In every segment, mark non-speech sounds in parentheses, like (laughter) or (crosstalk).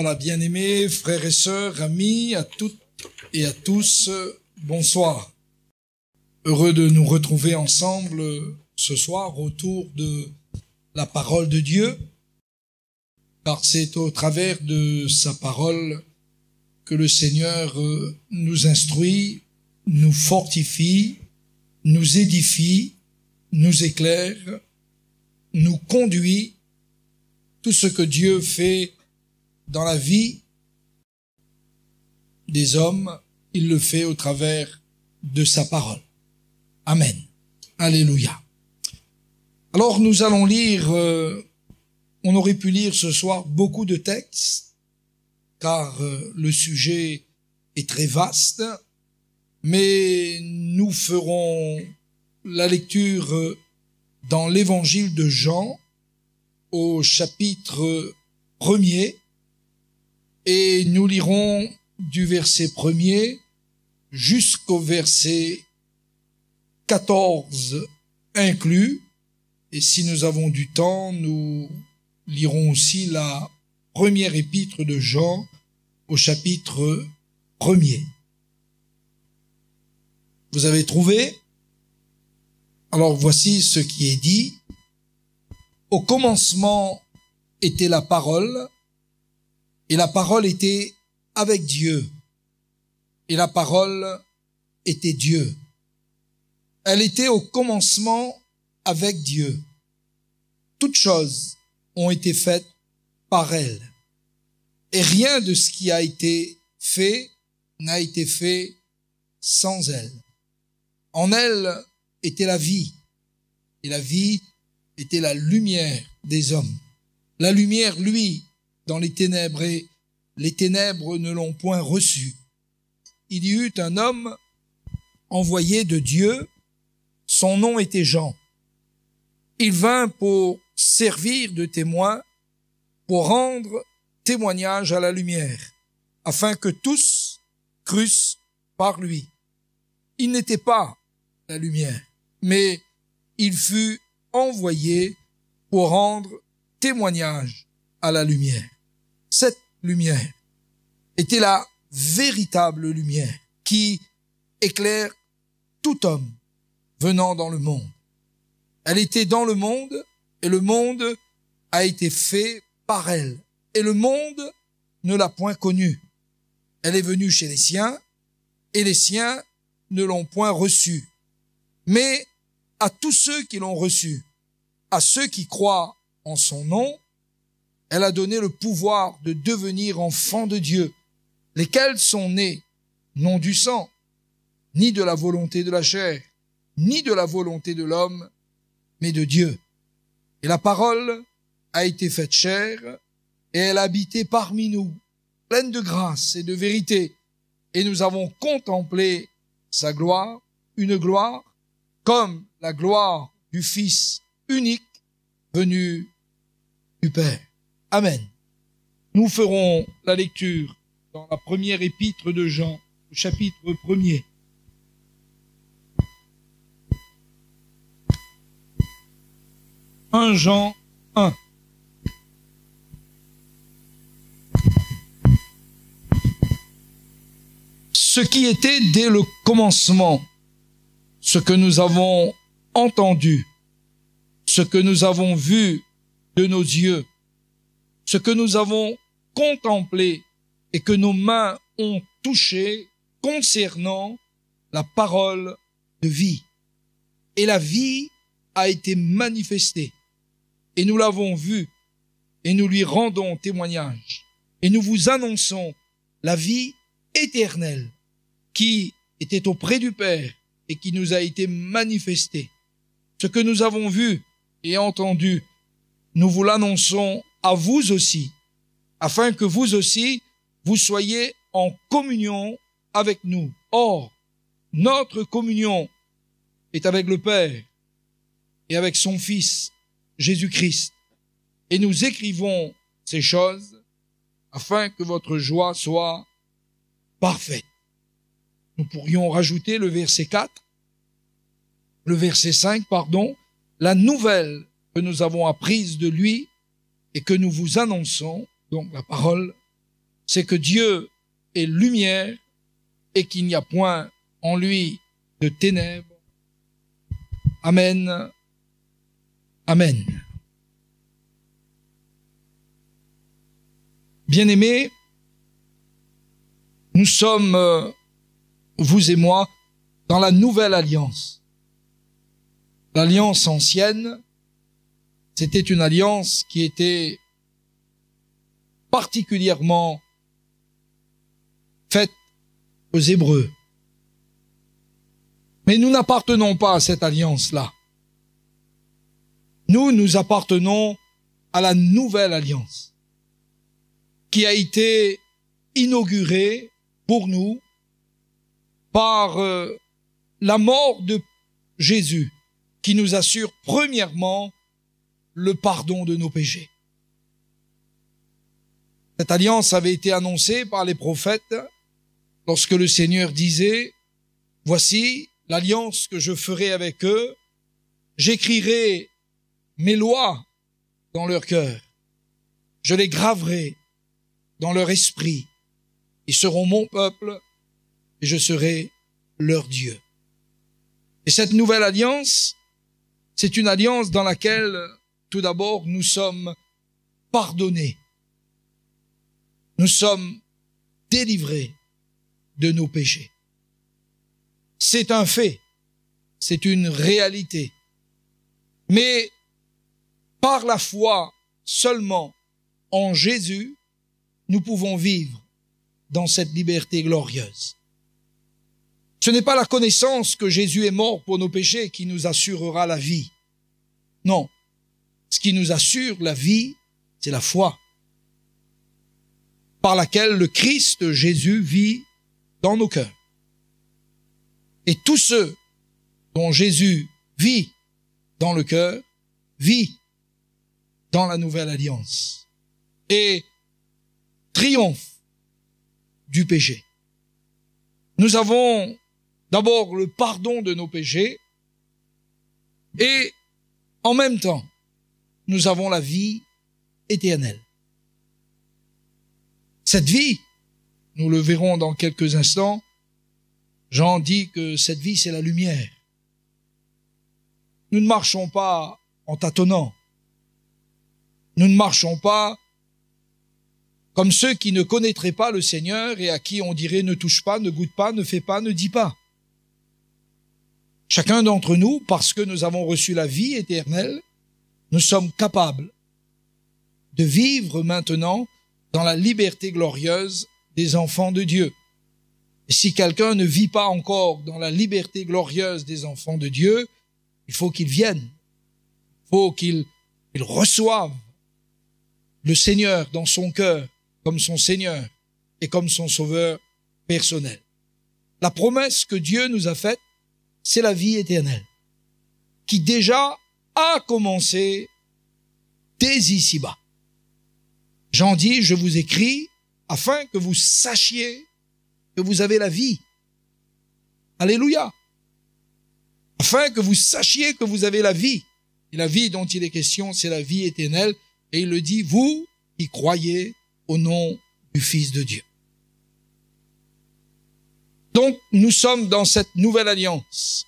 Voilà, bien-aimés, frères et sœurs, amis, à toutes et à tous, bonsoir. Heureux de nous retrouver ensemble ce soir autour de la parole de Dieu, car c'est au travers de sa parole que le Seigneur euh, nous instruit, nous fortifie, nous édifie, nous éclaire, nous conduit. Tout ce que Dieu fait dans la vie des hommes, il le fait au travers de sa parole. Amen. Alléluia. Alors nous allons lire, euh, on aurait pu lire ce soir beaucoup de textes, car euh, le sujet est très vaste, mais nous ferons la lecture euh, dans l'évangile de Jean au chapitre premier et nous lirons du verset 1 jusqu'au verset 14 inclus. Et si nous avons du temps, nous lirons aussi la première épître de Jean au chapitre 1 Vous avez trouvé Alors voici ce qui est dit. Au commencement était la parole, et la parole était avec Dieu. Et la parole était Dieu. Elle était au commencement avec Dieu. Toutes choses ont été faites par elle. Et rien de ce qui a été fait n'a été fait sans elle. En elle était la vie. Et la vie était la lumière des hommes. La lumière, lui, dans les ténèbres et les ténèbres ne l'ont point reçu. Il y eut un homme envoyé de Dieu, son nom était Jean. Il vint pour servir de témoin, pour rendre témoignage à la lumière, afin que tous crussent par lui. Il n'était pas la lumière, mais il fut envoyé pour rendre témoignage à la lumière. Cette lumière était la véritable lumière qui éclaire tout homme venant dans le monde. Elle était dans le monde et le monde a été fait par elle. Et le monde ne l'a point connue. Elle est venue chez les siens et les siens ne l'ont point reçue. Mais à tous ceux qui l'ont reçue, à ceux qui croient en son nom, elle a donné le pouvoir de devenir enfant de Dieu, lesquels sont nés non du sang, ni de la volonté de la chair, ni de la volonté de l'homme, mais de Dieu. Et la parole a été faite chair, et elle a habité parmi nous, pleine de grâce et de vérité, et nous avons contemplé sa gloire, une gloire comme la gloire du Fils unique venu du Père. Amen. Nous ferons la lecture dans la première épître de Jean, au chapitre premier. « 1 Jean 1. Ce qui était dès le commencement, ce que nous avons entendu, ce que nous avons vu de nos yeux, ce que nous avons contemplé et que nos mains ont touché concernant la parole de vie. Et la vie a été manifestée. Et nous l'avons vue. Et nous lui rendons témoignage. Et nous vous annonçons la vie éternelle qui était auprès du Père et qui nous a été manifestée. Ce que nous avons vu et entendu, nous vous l'annonçons à vous aussi, afin que vous aussi, vous soyez en communion avec nous. Or, notre communion est avec le Père et avec son Fils, Jésus-Christ. Et nous écrivons ces choses afin que votre joie soit parfaite. Nous pourrions rajouter le verset 4, le verset 5, pardon, la nouvelle que nous avons apprise de lui et que nous vous annonçons, donc la parole, c'est que Dieu est lumière et qu'il n'y a point en lui de ténèbres. Amen. Amen. Bien-aimés, nous sommes, euh, vous et moi, dans la nouvelle alliance. L'alliance ancienne c'était une alliance qui était particulièrement faite aux Hébreux. Mais nous n'appartenons pas à cette alliance-là. Nous, nous appartenons à la nouvelle alliance qui a été inaugurée pour nous par euh, la mort de Jésus qui nous assure premièrement le pardon de nos péchés. Cette alliance avait été annoncée par les prophètes lorsque le Seigneur disait, Voici l'alliance que je ferai avec eux, j'écrirai mes lois dans leur cœur, je les graverai dans leur esprit, ils seront mon peuple et je serai leur Dieu. Et cette nouvelle alliance, c'est une alliance dans laquelle tout d'abord, nous sommes pardonnés. Nous sommes délivrés de nos péchés. C'est un fait, c'est une réalité. Mais par la foi seulement en Jésus, nous pouvons vivre dans cette liberté glorieuse. Ce n'est pas la connaissance que Jésus est mort pour nos péchés qui nous assurera la vie. Non, ce qui nous assure la vie, c'est la foi, par laquelle le Christ Jésus vit dans nos cœurs. Et tous ceux dont Jésus vit dans le cœur, vit dans la nouvelle alliance et triomphe du péché. Nous avons d'abord le pardon de nos péchés et en même temps nous avons la vie éternelle. Cette vie, nous le verrons dans quelques instants, Jean dit que cette vie, c'est la lumière. Nous ne marchons pas en tâtonnant. Nous ne marchons pas comme ceux qui ne connaîtraient pas le Seigneur et à qui on dirait ne touche pas, ne goûte pas, ne fais pas, ne dis pas. Chacun d'entre nous, parce que nous avons reçu la vie éternelle, nous sommes capables de vivre maintenant dans la liberté glorieuse des enfants de Dieu. Et si quelqu'un ne vit pas encore dans la liberté glorieuse des enfants de Dieu, il faut qu'il vienne, il faut qu'il reçoive le Seigneur dans son cœur comme son Seigneur et comme son Sauveur personnel. La promesse que Dieu nous a faite, c'est la vie éternelle, qui déjà a commencé dès ici-bas. J'en dis, je vous écris afin que vous sachiez que vous avez la vie. Alléluia. Afin que vous sachiez que vous avez la vie. Et la vie dont il est question, c'est la vie éternelle. Et il le dit, vous qui croyez au nom du Fils de Dieu. Donc, nous sommes dans cette nouvelle alliance.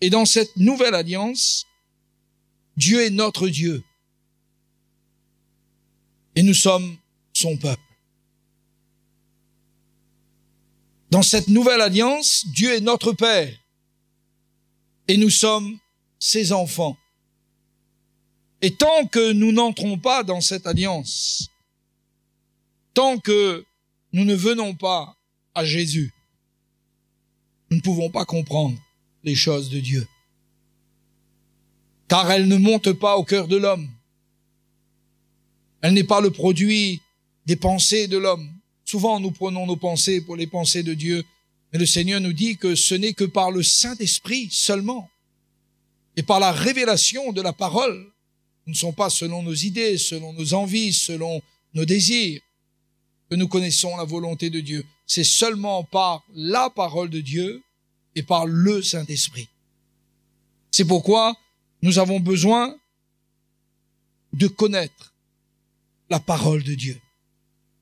Et dans cette nouvelle alliance, Dieu est notre Dieu. Et nous sommes son peuple. Dans cette nouvelle alliance, Dieu est notre Père. Et nous sommes ses enfants. Et tant que nous n'entrons pas dans cette alliance, tant que nous ne venons pas à Jésus, nous ne pouvons pas comprendre les choses de Dieu car elle ne monte pas au cœur de l'homme. Elle n'est pas le produit des pensées de l'homme. Souvent, nous prenons nos pensées pour les pensées de Dieu, mais le Seigneur nous dit que ce n'est que par le Saint-Esprit seulement, et par la révélation de la parole. Nous ne sommes pas selon nos idées, selon nos envies, selon nos désirs, que nous connaissons la volonté de Dieu. C'est seulement par la parole de Dieu et par le Saint-Esprit. C'est pourquoi nous avons besoin de connaître la parole de Dieu.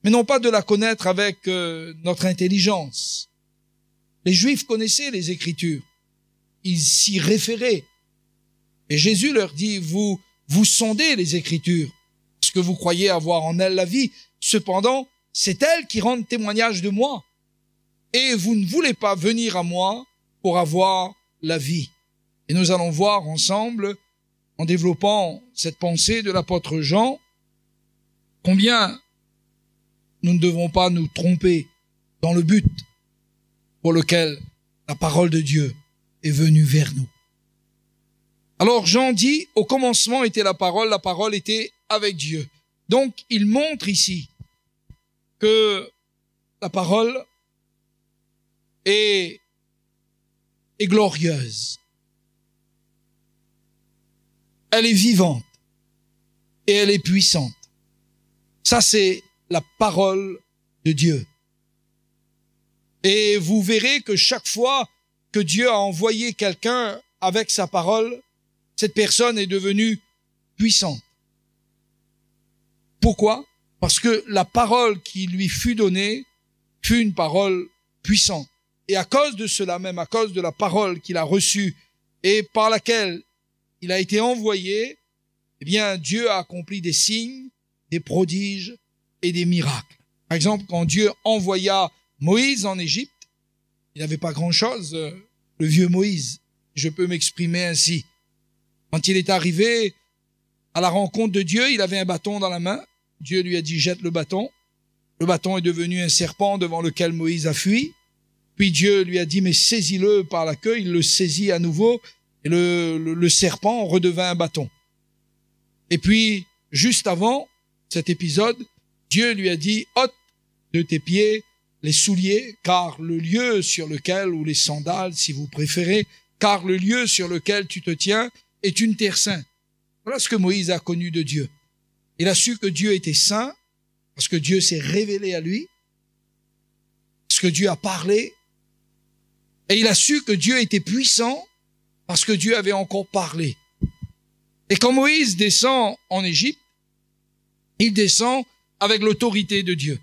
Mais non pas de la connaître avec euh, notre intelligence. Les Juifs connaissaient les Écritures. Ils s'y référaient. Et Jésus leur dit, vous, vous sondez les Écritures, parce que vous croyez avoir en elles la vie. Cependant, c'est elles qui rendent témoignage de moi. Et vous ne voulez pas venir à moi pour avoir la vie. Et nous allons voir ensemble, en développant cette pensée de l'apôtre Jean, combien nous ne devons pas nous tromper dans le but pour lequel la parole de Dieu est venue vers nous. Alors Jean dit, au commencement était la parole, la parole était avec Dieu. Donc il montre ici que la parole est, est glorieuse elle est vivante et elle est puissante. Ça, c'est la parole de Dieu. Et vous verrez que chaque fois que Dieu a envoyé quelqu'un avec sa parole, cette personne est devenue puissante. Pourquoi Parce que la parole qui lui fut donnée fut une parole puissante. Et à cause de cela même, à cause de la parole qu'il a reçue et par laquelle il a été envoyé, eh bien, Dieu a accompli des signes, des prodiges et des miracles. Par exemple, quand Dieu envoya Moïse en Égypte, il n'avait pas grand-chose, euh, le vieux Moïse, je peux m'exprimer ainsi. Quand il est arrivé à la rencontre de Dieu, il avait un bâton dans la main. Dieu lui a dit, jette le bâton. Le bâton est devenu un serpent devant lequel Moïse a fui. Puis Dieu lui a dit, mais saisis-le par la queue. Il le saisit à nouveau et le, serpent redevint un bâton. Et puis, juste avant cet épisode, Dieu lui a dit, ôte de tes pieds les souliers, car le lieu sur lequel, ou les sandales si vous préférez, car le lieu sur lequel tu te tiens est une terre sainte. Voilà ce que Moïse a connu de Dieu. Il a su que Dieu était saint, parce que Dieu s'est révélé à lui, parce que Dieu a parlé, et il a su que Dieu était puissant, parce que Dieu avait encore parlé. Et quand Moïse descend en Égypte, il descend avec l'autorité de Dieu.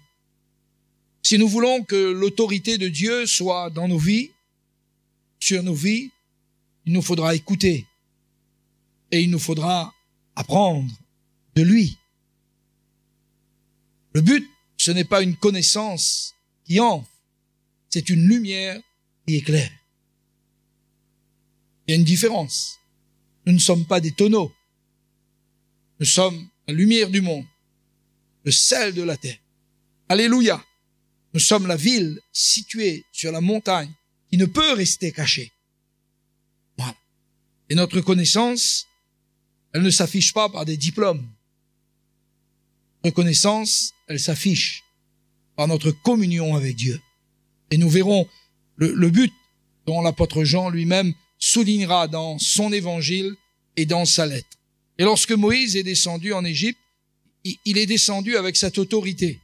Si nous voulons que l'autorité de Dieu soit dans nos vies, sur nos vies, il nous faudra écouter et il nous faudra apprendre de lui. Le but, ce n'est pas une connaissance qui enfle, c'est une lumière qui éclaire. Il y a une différence. Nous ne sommes pas des tonneaux. Nous sommes la lumière du monde, le sel de la terre. Alléluia. Nous sommes la ville située sur la montagne qui ne peut rester cachée. Voilà. Et notre connaissance, elle ne s'affiche pas par des diplômes. Notre connaissance, elle s'affiche par notre communion avec Dieu. Et nous verrons le but dont l'apôtre Jean lui-même soulignera dans son évangile et dans sa lettre. Et lorsque Moïse est descendu en Égypte, il est descendu avec cette autorité.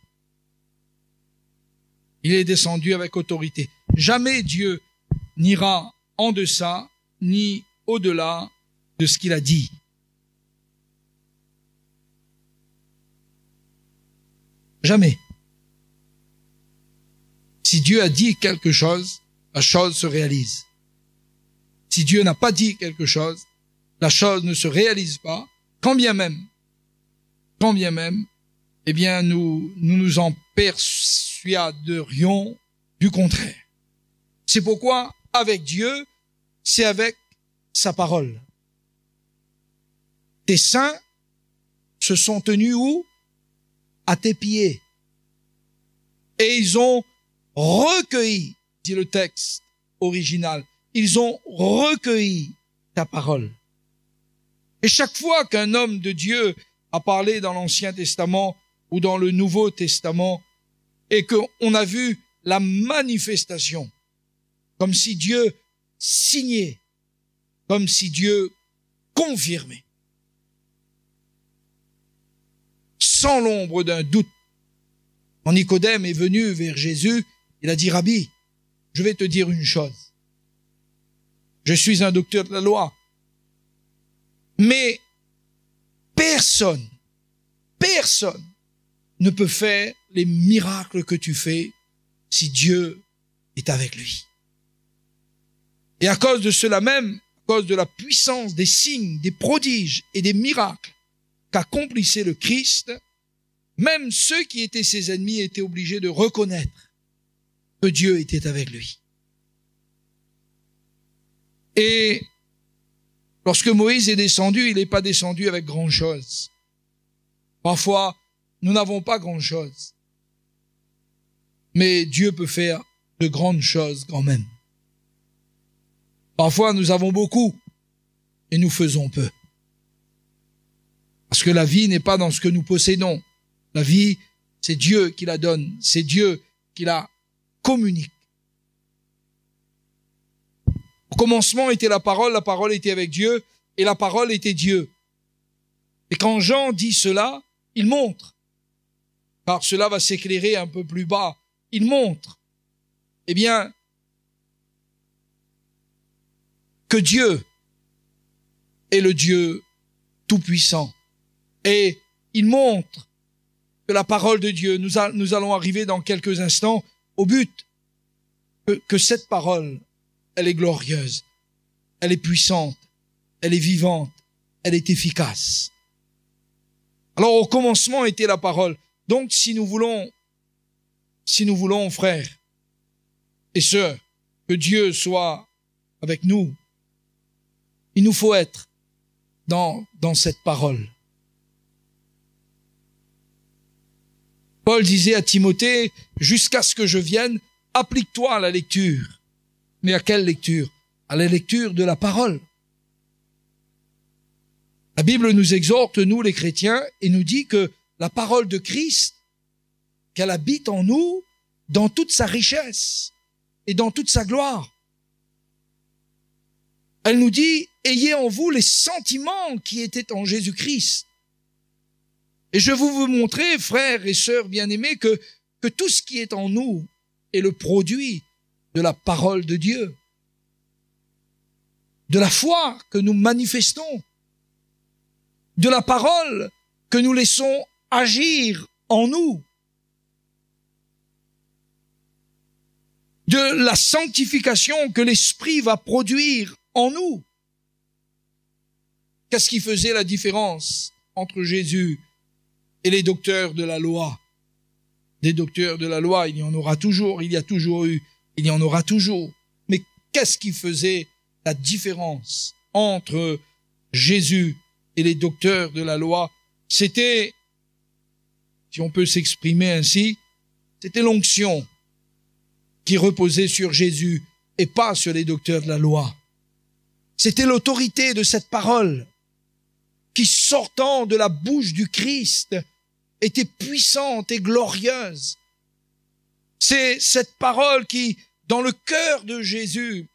Il est descendu avec autorité. Jamais Dieu n'ira en deçà ni au-delà de ce qu'il a dit. Jamais. Si Dieu a dit quelque chose, la chose se réalise. Si Dieu n'a pas dit quelque chose, la chose ne se réalise pas, quand bien même, quand bien même, eh bien, nous, nous nous en persuaderions du contraire. C'est pourquoi, avec Dieu, c'est avec sa parole. Tes saints se sont tenus où? À tes pieds. Et ils ont recueilli, dit le texte original, ils ont recueilli ta parole. Et chaque fois qu'un homme de Dieu a parlé dans l'Ancien Testament ou dans le Nouveau Testament, et qu'on a vu la manifestation, comme si Dieu signait, comme si Dieu confirmait, sans l'ombre d'un doute. Quand Nicodème est venu vers Jésus, il a dit, Rabbi, je vais te dire une chose. Je suis un docteur de la loi. Mais personne, personne ne peut faire les miracles que tu fais si Dieu est avec lui. Et à cause de cela même, à cause de la puissance des signes, des prodiges et des miracles qu'accomplissait le Christ, même ceux qui étaient ses ennemis étaient obligés de reconnaître que Dieu était avec lui. Et lorsque Moïse est descendu, il n'est pas descendu avec grand-chose. Parfois, nous n'avons pas grand-chose. Mais Dieu peut faire de grandes choses quand même. Parfois, nous avons beaucoup et nous faisons peu. Parce que la vie n'est pas dans ce que nous possédons. La vie, c'est Dieu qui la donne, c'est Dieu qui la communique commencement était la parole, la parole était avec Dieu, et la parole était Dieu. Et quand Jean dit cela, il montre. Car cela va s'éclairer un peu plus bas. Il montre. Eh bien, que Dieu est le Dieu Tout-Puissant. Et il montre que la parole de Dieu, nous, allons arriver dans quelques instants au but que cette parole elle est glorieuse, elle est puissante, elle est vivante, elle est efficace. Alors au commencement était la parole. Donc si nous voulons, si nous voulons, frères et sœurs, que Dieu soit avec nous, il nous faut être dans, dans cette parole. Paul disait à Timothée, jusqu'à ce que je vienne, applique-toi à la lecture, mais à quelle lecture À la lecture de la parole. La Bible nous exhorte, nous les chrétiens, et nous dit que la parole de Christ, qu'elle habite en nous dans toute sa richesse et dans toute sa gloire. Elle nous dit, ayez en vous les sentiments qui étaient en Jésus-Christ. Et je vous veux montrer, frères et sœurs bien-aimés, que, que tout ce qui est en nous est le produit de la parole de Dieu, de la foi que nous manifestons, de la parole que nous laissons agir en nous, de la sanctification que l'Esprit va produire en nous. Qu'est-ce qui faisait la différence entre Jésus et les docteurs de la loi Des docteurs de la loi, il y en aura toujours, il y a toujours eu il y en aura toujours. Mais qu'est-ce qui faisait la différence entre Jésus et les docteurs de la loi C'était, si on peut s'exprimer ainsi, c'était l'onction qui reposait sur Jésus et pas sur les docteurs de la loi. C'était l'autorité de cette parole qui, sortant de la bouche du Christ, était puissante et glorieuse c'est cette parole qui, dans le cœur de Jésus,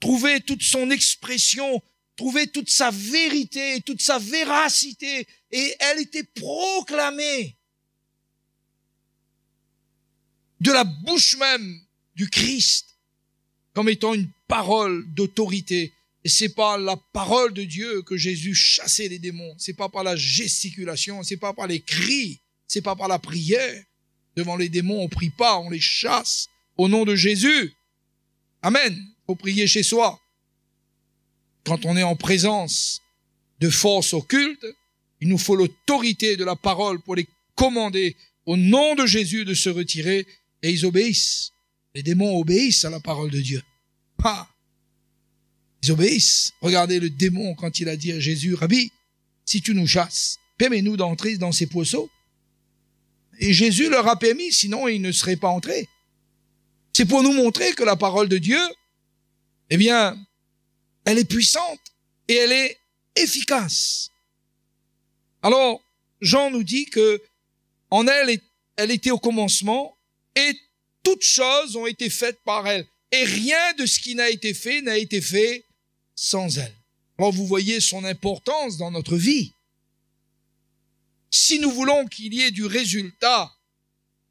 trouvait toute son expression, trouvait toute sa vérité, toute sa véracité, et elle était proclamée de la bouche même du Christ comme étant une parole d'autorité. Et c'est pas la parole de Dieu que Jésus chassait les démons. C'est pas par la gesticulation, c'est pas par les cris, c'est pas par la prière. Devant les démons, on ne prie pas, on les chasse au nom de Jésus. Amen. Faut prier chez soi. Quand on est en présence de forces occultes, il nous faut l'autorité de la parole pour les commander au nom de Jésus de se retirer et ils obéissent. Les démons obéissent à la parole de Dieu. Ah ils obéissent. Regardez le démon quand il a dit à Jésus, Rabbi, si tu nous chasses, permets-nous d'entrer dans ces poisseaux. Et Jésus leur a permis, sinon ils ne seraient pas entrés. C'est pour nous montrer que la parole de Dieu, eh bien, elle est puissante et elle est efficace. Alors, Jean nous dit que en elle, elle était au commencement et toutes choses ont été faites par elle. Et rien de ce qui n'a été fait n'a été fait sans elle. Alors, vous voyez son importance dans notre vie si nous voulons qu'il y ait du résultat,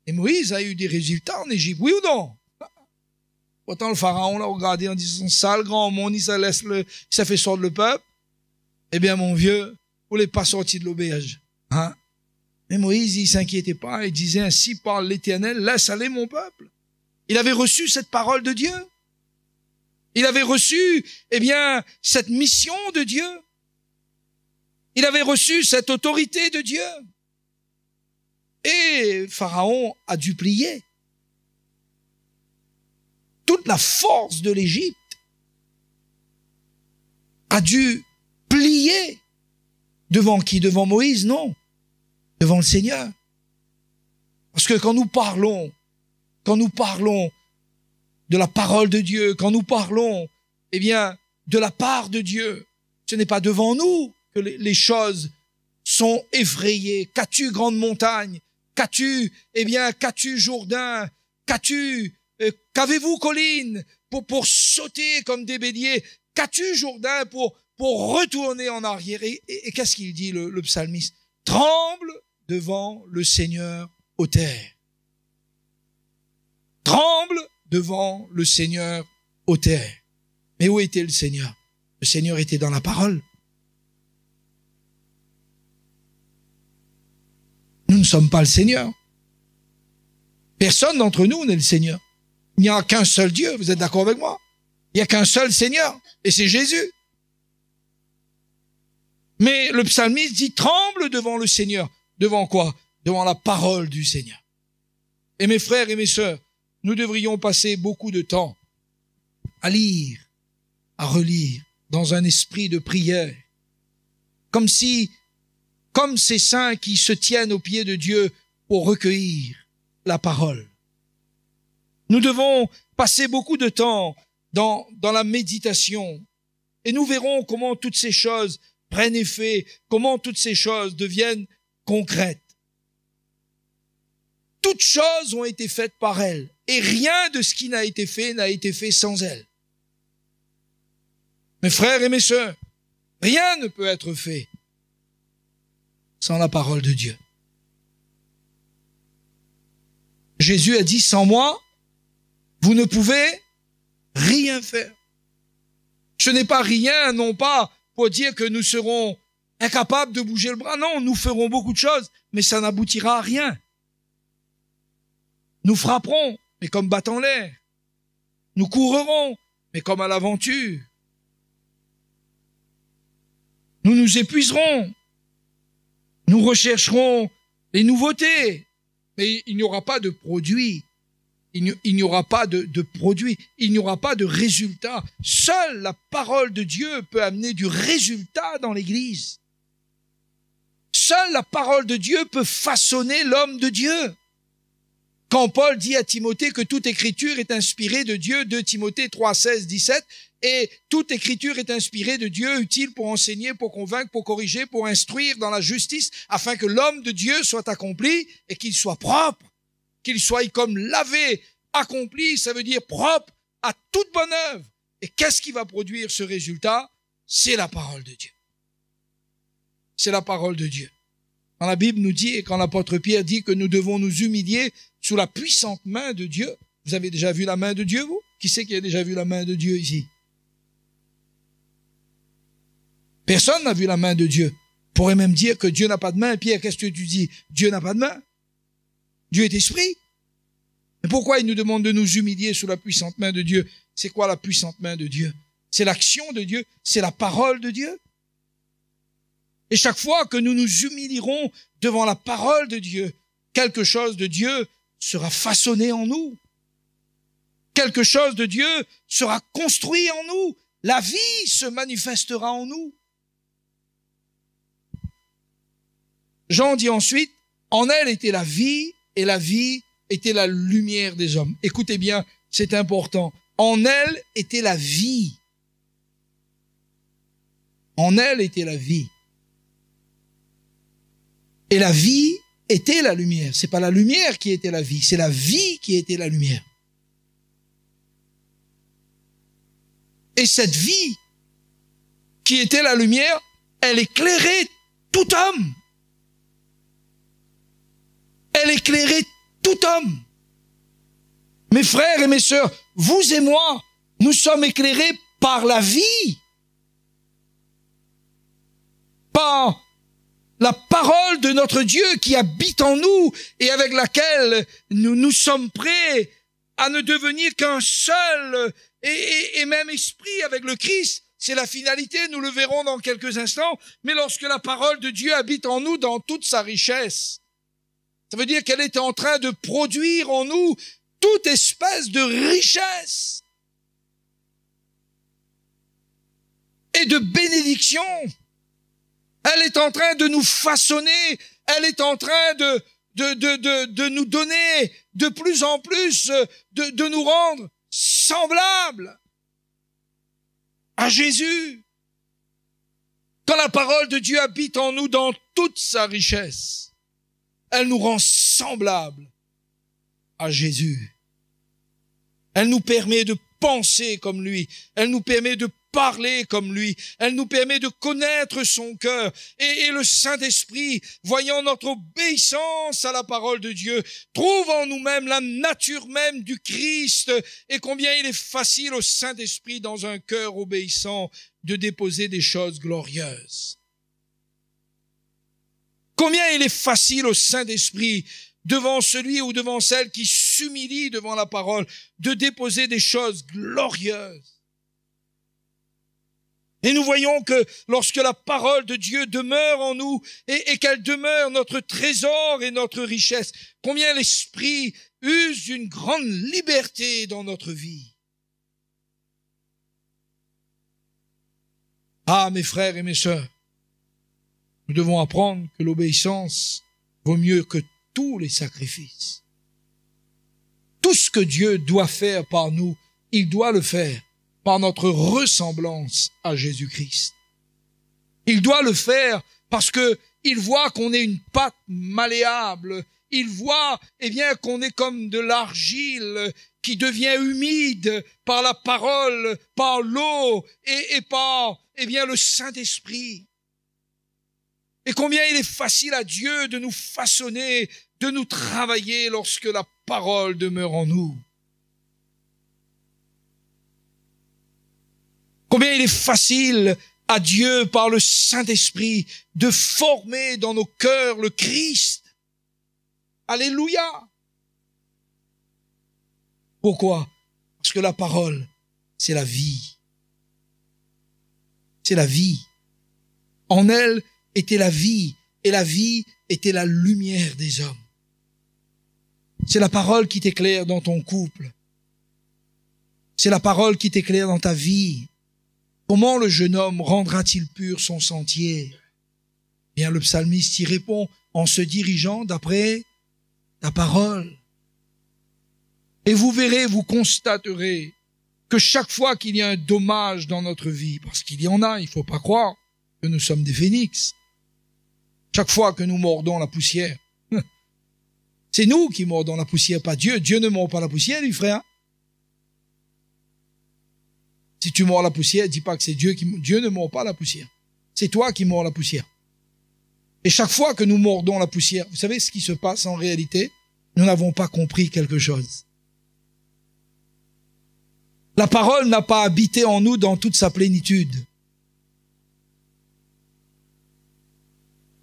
et Moïse a eu des résultats en Égypte, oui ou non Pourtant, (laughs) le pharaon l'a regardé en disant, sale grand monde, il ça laisse le, ça fait sortir le peuple. Eh bien, mon vieux, vous n'êtes pas sorti de l'auberge, hein Mais Moïse, il s'inquiétait pas, il disait ainsi par l'éternel, laisse aller mon peuple. Il avait reçu cette parole de Dieu. Il avait reçu, eh bien, cette mission de Dieu. Il avait reçu cette autorité de Dieu. Et Pharaon a dû plier. Toute la force de l'Égypte a dû plier devant qui Devant Moïse Non. Devant le Seigneur. Parce que quand nous parlons, quand nous parlons de la parole de Dieu, quand nous parlons, eh bien, de la part de Dieu, ce n'est pas devant nous que les choses sont effrayées. Qu'as-tu grande montagne Qu'as-tu Eh bien, qu'as-tu Jourdain Qu'as-tu euh, Qu'avez-vous colline pour, pour sauter comme des béliers Qu'as-tu Jourdain pour, pour retourner en arrière Et, qu'est-ce qu'il dit le, le psalmiste Tremble devant le Seigneur aux terres. Tremble devant le Seigneur aux terre. Mais où était le Seigneur Le Seigneur était dans la parole. Nous ne sommes pas le Seigneur. Personne d'entre nous n'est le Seigneur. Il n'y a qu'un seul Dieu, vous êtes d'accord avec moi Il n'y a qu'un seul Seigneur, et c'est Jésus. Mais le psalmiste dit tremble devant le Seigneur. Devant quoi Devant la parole du Seigneur. Et mes frères et mes sœurs, nous devrions passer beaucoup de temps à lire, à relire, dans un esprit de prière, comme si comme ces saints qui se tiennent aux pieds de Dieu pour recueillir la parole. Nous devons passer beaucoup de temps dans, dans la méditation et nous verrons comment toutes ces choses prennent effet, comment toutes ces choses deviennent concrètes. Toutes choses ont été faites par elle et rien de ce qui n'a été fait n'a été fait sans elle. Mes frères et mes soeurs, rien ne peut être fait sans la parole de Dieu. Jésus a dit, sans moi, vous ne pouvez rien faire. Ce n'est pas rien, non pas pour dire que nous serons incapables de bouger le bras. Non, nous ferons beaucoup de choses, mais ça n'aboutira à rien. Nous frapperons, mais comme battant l'air. Nous courrons, mais comme à l'aventure. Nous nous épuiserons, nous rechercherons les nouveautés, mais il n'y aura pas de produit. Il n'y aura pas de, produit, il n'y aura pas de résultat. Seule la parole de Dieu peut amener du résultat dans l'Église. Seule la parole de Dieu peut façonner l'homme de Dieu. Quand Paul dit à Timothée que toute écriture est inspirée de Dieu, 2 Timothée 3, 16, 17, et toute écriture est inspirée de Dieu, utile pour enseigner, pour convaincre, pour corriger, pour instruire dans la justice, afin que l'homme de Dieu soit accompli et qu'il soit propre, qu'il soit comme lavé, accompli, ça veut dire propre à toute bonne œuvre. Et qu'est-ce qui va produire ce résultat C'est la parole de Dieu. C'est la parole de Dieu. Quand la Bible nous dit et quand l'apôtre Pierre dit que nous devons nous humilier sous la puissante main de Dieu, vous avez déjà vu la main de Dieu, vous Qui c'est qui a déjà vu la main de Dieu ici Personne n'a vu la main de Dieu. On pourrait même dire que Dieu n'a pas de main. Pierre, qu'est-ce que tu dis Dieu n'a pas de main. Dieu est esprit. Mais pourquoi il nous demande de nous humilier sous la puissante main de Dieu C'est quoi la puissante main de Dieu C'est l'action de Dieu, c'est la parole de Dieu. Et chaque fois que nous nous humilierons devant la parole de Dieu, quelque chose de Dieu sera façonné en nous. Quelque chose de Dieu sera construit en nous. La vie se manifestera en nous. Jean dit ensuite, en elle était la vie et la vie était la lumière des hommes. Écoutez bien, c'est important. En elle était la vie. En elle était la vie. Et la vie était la lumière. C'est pas la lumière qui était la vie, c'est la vie qui était la lumière. Et cette vie qui était la lumière, elle éclairait tout homme elle éclairait tout homme. Mes frères et mes sœurs, vous et moi, nous sommes éclairés par la vie, par la parole de notre Dieu qui habite en nous et avec laquelle nous nous sommes prêts à ne devenir qu'un seul et, et, même esprit avec le Christ. C'est la finalité, nous le verrons dans quelques instants, mais lorsque la parole de Dieu habite en nous dans toute sa richesse, ça veut dire qu'elle est en train de produire en nous toute espèce de richesse et de bénédiction. Elle est en train de nous façonner, elle est en train de, de, de, de, de nous donner de plus en plus, euh, de, de nous rendre semblables à Jésus. Quand la parole de Dieu habite en nous dans toute sa richesse, elle nous rend semblables à Jésus. Elle nous permet de penser comme lui. Elle nous permet de parler comme lui. Elle nous permet de connaître son cœur. Et, le Saint-Esprit, voyant notre obéissance à la parole de Dieu, trouve en nous-mêmes la nature même du Christ. Et combien il est facile au Saint-Esprit, dans un cœur obéissant, de déposer des choses glorieuses. Combien il est facile au Saint-Esprit, devant celui ou devant celle qui s'humilie devant la parole, de déposer des choses glorieuses. Et nous voyons que lorsque la parole de Dieu demeure en nous et, qu'elle demeure notre trésor et notre richesse, combien l'Esprit use une grande liberté dans notre vie. Ah, mes frères et mes sœurs, nous devons apprendre que l'obéissance vaut mieux que tous les sacrifices. Tout ce que Dieu doit faire par nous, il doit le faire par notre ressemblance à Jésus-Christ. Il doit le faire parce que il voit qu'on est une pâte malléable. Il voit, eh bien, qu'on est comme de l'argile qui devient humide par la parole, par l'eau et, et par, eh bien, le Saint-Esprit. Et combien il est facile à Dieu de nous façonner, de nous travailler lorsque la parole demeure en nous. Combien il est facile à Dieu par le Saint-Esprit de former dans nos cœurs le Christ. Alléluia. Pourquoi Parce que la parole, c'est la vie. C'est la vie. En elle, était la vie et la vie était la lumière des hommes. C'est la parole qui t'éclaire dans ton couple. C'est la parole qui t'éclaire dans ta vie. Comment le jeune homme rendra-t-il pur son sentier Bien, le psalmiste y répond en se dirigeant d'après ta parole. Et vous verrez, vous constaterez que chaque fois qu'il y a un dommage dans notre vie, parce qu'il y en a, il ne faut pas croire que nous sommes des phénix, chaque fois que nous mordons la poussière. (laughs) C'est nous qui mordons la poussière, pas Dieu. Dieu ne mord pas la poussière, lui, frère. Hein. Si tu mords la poussière, dis pas que c'est Dieu qui... Dieu ne mord pas la poussière. C'est toi qui mords la poussière. Et chaque fois que nous mordons la poussière, vous savez ce qui se passe en réalité Nous n'avons pas compris quelque chose. La parole n'a pas habité en nous dans toute sa plénitude.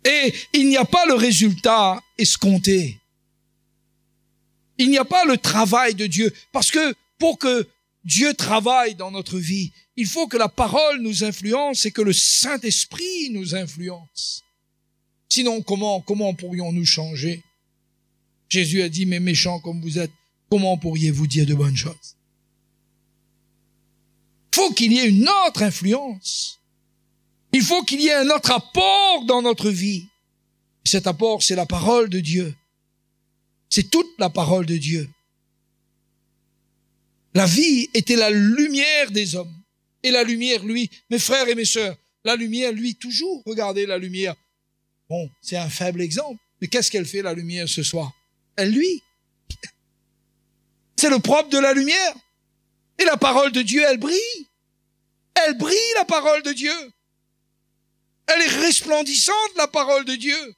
Et il n'y a pas le résultat escompté. Il n'y a pas le travail de Dieu. Parce que pour que Dieu travaille dans notre vie, il faut que la parole nous influence et que le Saint-Esprit nous influence. Sinon, comment, comment pourrions-nous changer? Jésus a dit, mais méchants comme vous êtes, comment pourriez-vous dire de bonnes choses? Faut qu'il y ait une autre influence. Il faut qu'il y ait un autre apport dans notre vie. Cet apport, c'est la parole de Dieu. C'est toute la parole de Dieu. La vie était la lumière des hommes. Et la lumière, lui, mes frères et mes sœurs, la lumière, lui, toujours, regardez la lumière. Bon, c'est un faible exemple, mais qu'est-ce qu'elle fait la lumière ce soir Elle lui. C'est le propre de la lumière. Et la parole de Dieu, elle brille. Elle brille la parole de Dieu. Elle est resplendissante, la parole de Dieu.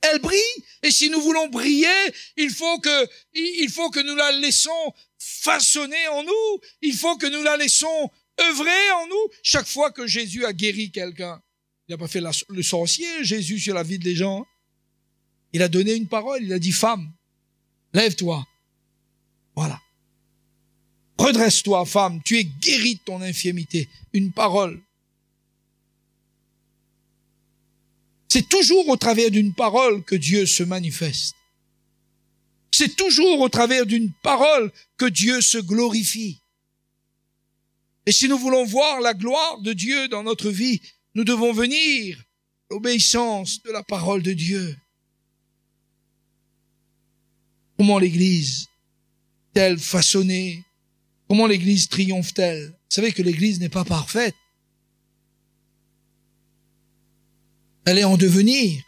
Elle brille. Et si nous voulons briller, il faut que, il faut que nous la laissons façonner en nous. Il faut que nous la laissons œuvrer en nous. Chaque fois que Jésus a guéri quelqu'un, il n'a pas fait le sorcier, Jésus, sur la vie des gens. Il a donné une parole. Il a dit, femme, lève-toi. Voilà. Redresse-toi, femme. Tu es guérie de ton infirmité. Une parole. C'est toujours au travers d'une parole que Dieu se manifeste. C'est toujours au travers d'une parole que Dieu se glorifie. Et si nous voulons voir la gloire de Dieu dans notre vie, nous devons venir l'obéissance de la parole de Dieu. Comment l'Église est-elle façonnée Comment l'Église triomphe-t-elle Vous savez que l'Église n'est pas parfaite. Elle est en devenir.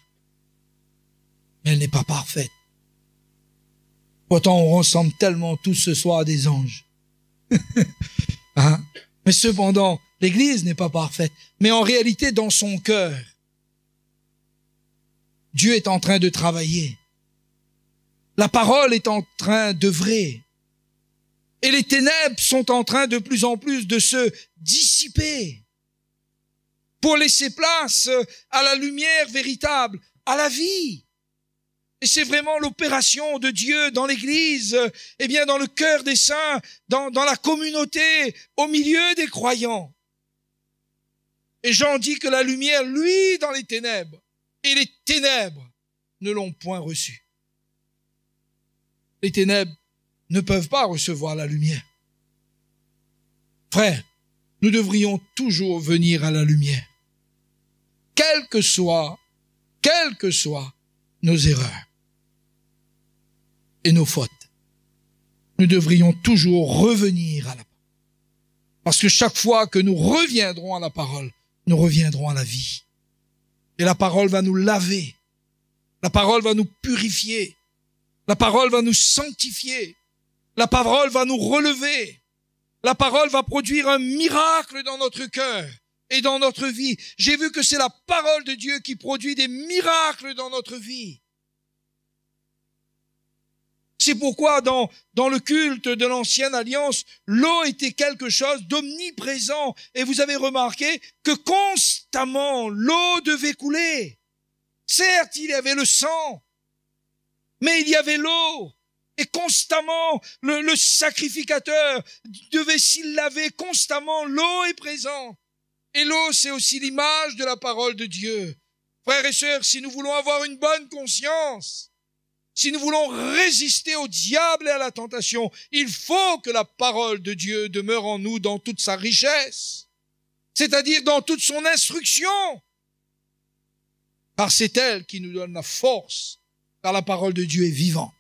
Mais elle n'est pas parfaite. Pourtant, on ressemble tellement tous ce soir à des anges. (laughs) Hein? Mais cependant, l'Église n'est pas parfaite. Mais en réalité, dans son cœur, Dieu est en train de travailler. La parole est en train d'œuvrer. Et les ténèbres sont en train de plus en plus de se dissiper pour laisser place euh, à la lumière véritable, à la vie. Et c'est vraiment l'opération de Dieu dans l'Église, et euh, eh bien dans le cœur des saints, dans, la communauté, au milieu des croyants. Et Jean dit que la lumière, lui, dans les ténèbres, et les ténèbres ne l'ont point reçue. Les ténèbres ne peuvent pas recevoir la lumière. Frères, nous devrions toujours venir à la lumière quelles que soient, quelles que soient nos erreurs et nos fautes. Nous devrions toujours revenir à la parole. Parce que chaque fois que nous reviendrons à la parole, nous reviendrons à la vie. Et la parole va nous laver. La parole va nous purifier. La parole va nous sanctifier. La parole va nous relever. La parole va produire un miracle dans notre cœur et dans notre vie. J'ai vu que c'est la parole de Dieu qui produit des miracles dans notre vie. C'est pourquoi dans, dans le culte de l'ancienne alliance, l'eau était quelque chose d'omniprésent. Et vous avez remarqué que constamment l'eau devait couler. Certes, il y avait le sang, mais il y avait l'eau. Et constamment, le, le sacrificateur devait s'y laver. Constamment, l'eau est présente. Et l'eau, c'est aussi l'image de la parole de Dieu. Frères et sœurs, si nous voulons avoir une bonne conscience, si nous voulons résister au diable et à la tentation, il faut que la parole de Dieu demeure en nous dans toute sa richesse, c'est-à-dire dans toute son instruction, car c'est elle qui nous donne la force, car la parole de Dieu est vivante.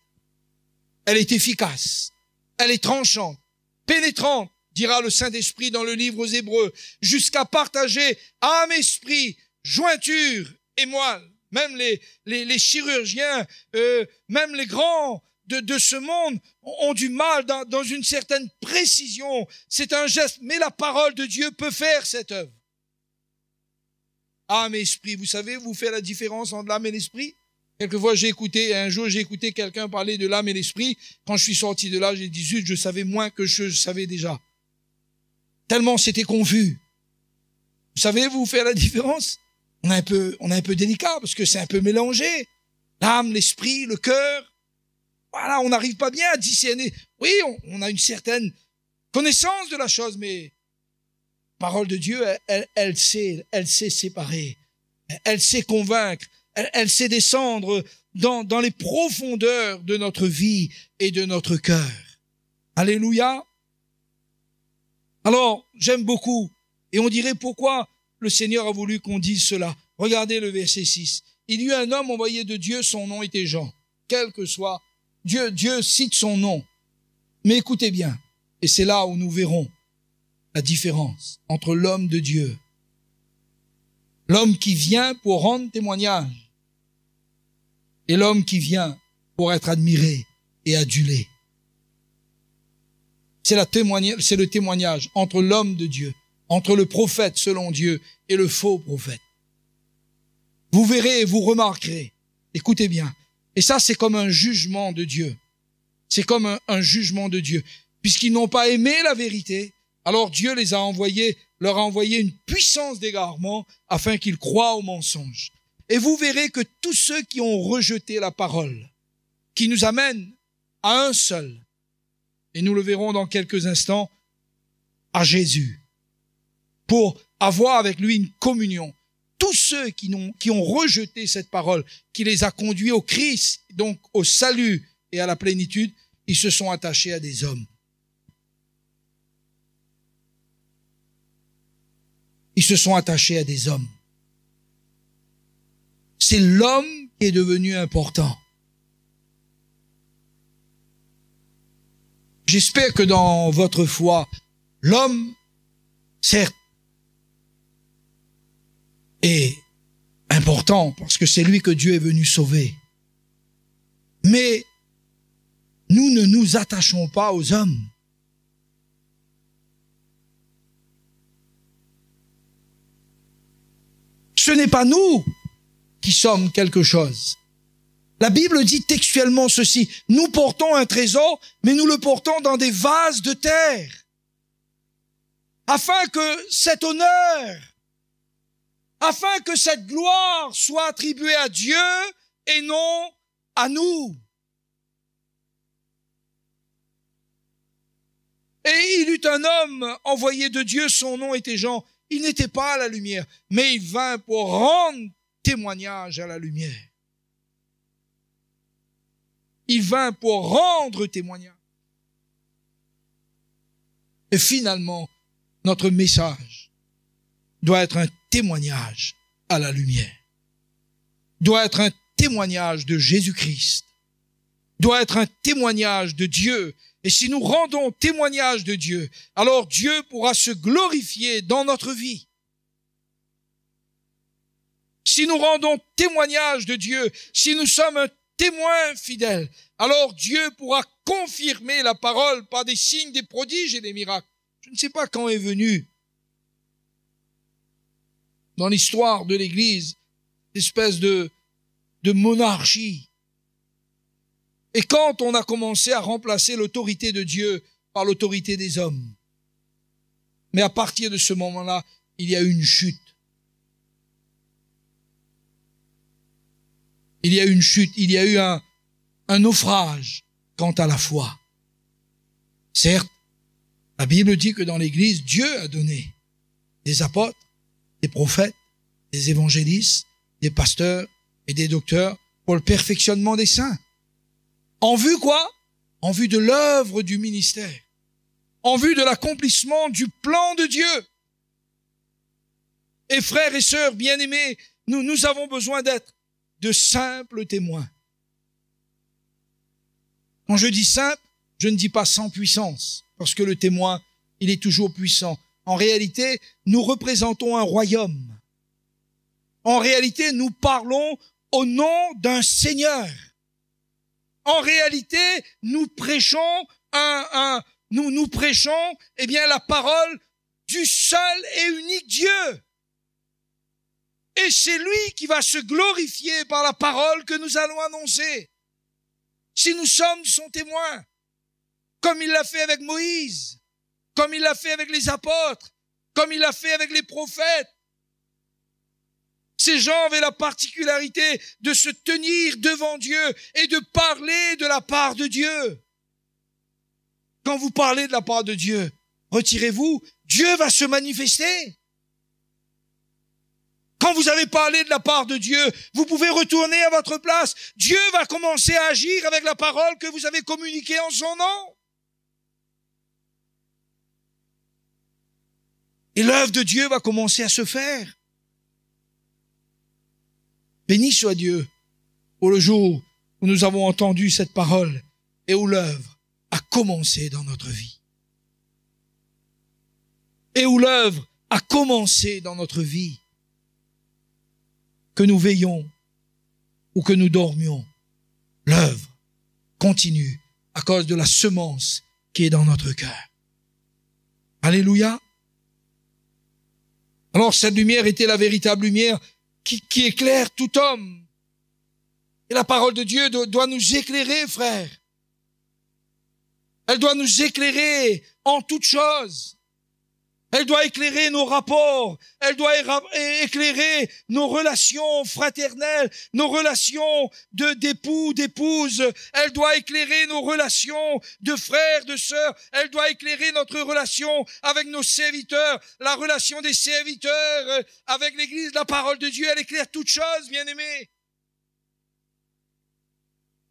Elle est efficace, elle est tranchante, pénétrante, dira le Saint-Esprit dans le livre aux Hébreux, jusqu'à partager âme, esprit, jointure et moi. Même les, les, chirurgiens, euh, même les grands de, ce monde ont du mal dans, dans une certaine précision. C'est un geste, mais la parole de Dieu peut faire cette œuvre. Âme, esprit, vous savez, vous faites la différence entre l'âme et l'esprit Quelquefois, j'ai écouté, un jour, j'ai écouté quelqu'un parler de l'âme et l'esprit. Quand je suis sorti de là, j'ai dit, je savais moins que je savais déjà tellement c'était confus. Vous savez, vous faire la différence On est un peu, on est un peu délicat parce que c'est un peu mélangé. L'âme, l'esprit, le cœur. Voilà, on n'arrive pas bien à discerner. Oui, on, a une certaine connaissance de la chose, mais parole de Dieu, elle, sait, elle sait séparer, elle, sait convaincre, elle, sait descendre dans, dans les profondeurs de notre vie et de notre cœur. Alléluia. Alors, j'aime beaucoup. Et on dirait pourquoi le Seigneur a voulu qu'on dise cela. Regardez le verset 6. Il y eut un homme envoyé de Dieu, son nom était Jean. Quel que soit Dieu, Dieu cite son nom. Mais écoutez bien, et c'est là où nous verrons la différence entre l'homme de Dieu, l'homme qui vient pour rendre témoignage, et l'homme qui vient pour être admiré et adulé. C'est le témoignage entre l'homme de Dieu, entre le prophète selon Dieu et le faux prophète. Vous verrez et vous remarquerez. Écoutez bien. Et ça, c'est comme un jugement de Dieu. C'est comme un, jugement de Dieu. Puisqu'ils n'ont pas aimé la vérité, alors Dieu les a envoyés, leur a envoyé une puissance d'égarement afin qu'ils croient au mensonge. Et vous verrez que tous ceux qui ont rejeté la parole, qui nous amènent à un seul, et nous le verrons dans quelques instants, à Jésus, pour avoir avec lui une communion. Tous ceux qui ont, qui ont rejeté cette parole, qui les a conduits au Christ, donc au salut et à la plénitude, ils se sont attachés à des hommes. Ils se sont attachés à des hommes. C'est l'homme qui est devenu important. J'espère que dans votre foi, l'homme, certes, est important parce que c'est lui que Dieu est venu sauver. Mais nous ne nous attachons pas aux hommes. Ce n'est pas nous qui sommes quelque chose. La Bible dit textuellement ceci, nous portons un trésor, mais nous le portons dans des vases de terre, afin que cet honneur, afin que cette gloire soit attribuée à Dieu et non à nous. Et il eut un homme envoyé de Dieu, son nom était Jean. Il n'était pas à la lumière, mais il vint pour rendre témoignage à la lumière il vint pour rendre témoignage. Et finalement, notre message doit être un témoignage à la lumière, doit être un témoignage de Jésus-Christ, doit être un témoignage de Dieu. Et si nous rendons témoignage de Dieu, alors Dieu pourra se glorifier dans notre vie. Si nous rendons témoignage de Dieu, si nous sommes un Témoin fidèles. Alors Dieu pourra confirmer la parole par des signes, des prodiges et des miracles. Je ne sais pas quand est venu dans l'histoire de l'Église espèce de, de monarchie. Et quand on a commencé à remplacer l'autorité de Dieu par l'autorité des hommes. Mais à partir de ce moment-là, il y a une chute. Il y a eu une chute, il y a eu un, un naufrage quant à la foi. Certes, la Bible dit que dans l'Église, Dieu a donné des apôtres, des prophètes, des évangélistes, des pasteurs et des docteurs pour le perfectionnement des saints. En vue quoi En vue de l'œuvre du ministère. En vue de l'accomplissement du plan de Dieu. Et frères et sœurs bien-aimés, nous, nous avons besoin d'être de simples témoins. Quand je dis simple, je ne dis pas sans puissance, parce que le témoin, il est toujours puissant. En réalité, nous représentons un royaume. En réalité, nous parlons au nom d'un Seigneur. En réalité, nous prêchons un, nous nous prêchons, eh bien, la parole du seul et unique Dieu. Et c'est lui qui va se glorifier par la parole que nous allons annoncer. Si nous sommes son témoin, comme il l'a fait avec Moïse, comme il l'a fait avec les apôtres, comme il l'a fait avec les prophètes. Ces gens avaient la particularité de se tenir devant Dieu et de parler de la part de Dieu. Quand vous parlez de la part de Dieu, retirez-vous, Dieu va se manifester vous avez parlé de la part de Dieu, vous pouvez retourner à votre place. Dieu va commencer à agir avec la parole que vous avez communiquée en son nom. Et l'œuvre de Dieu va commencer à se faire. Béni soit Dieu pour le jour où nous avons entendu cette parole et où l'œuvre a commencé dans notre vie. Et où l'œuvre a commencé dans notre vie que nous veillons ou que nous dormions, l'œuvre continue à cause de la semence qui est dans notre cœur. Alléluia. Alors cette lumière était la véritable lumière qui, qui éclaire tout homme. Et la parole de Dieu doit nous éclairer, frère. Elle doit nous éclairer en toutes choses. Elle doit éclairer nos rapports, elle doit éclairer nos relations fraternelles, nos relations de d'époux, d'épouses. elle doit éclairer nos relations de frères, de sœurs, elle doit éclairer notre relation avec nos serviteurs, la relation des serviteurs euh, avec l'église, la parole de Dieu, elle éclaire toutes choses, bien-aimés.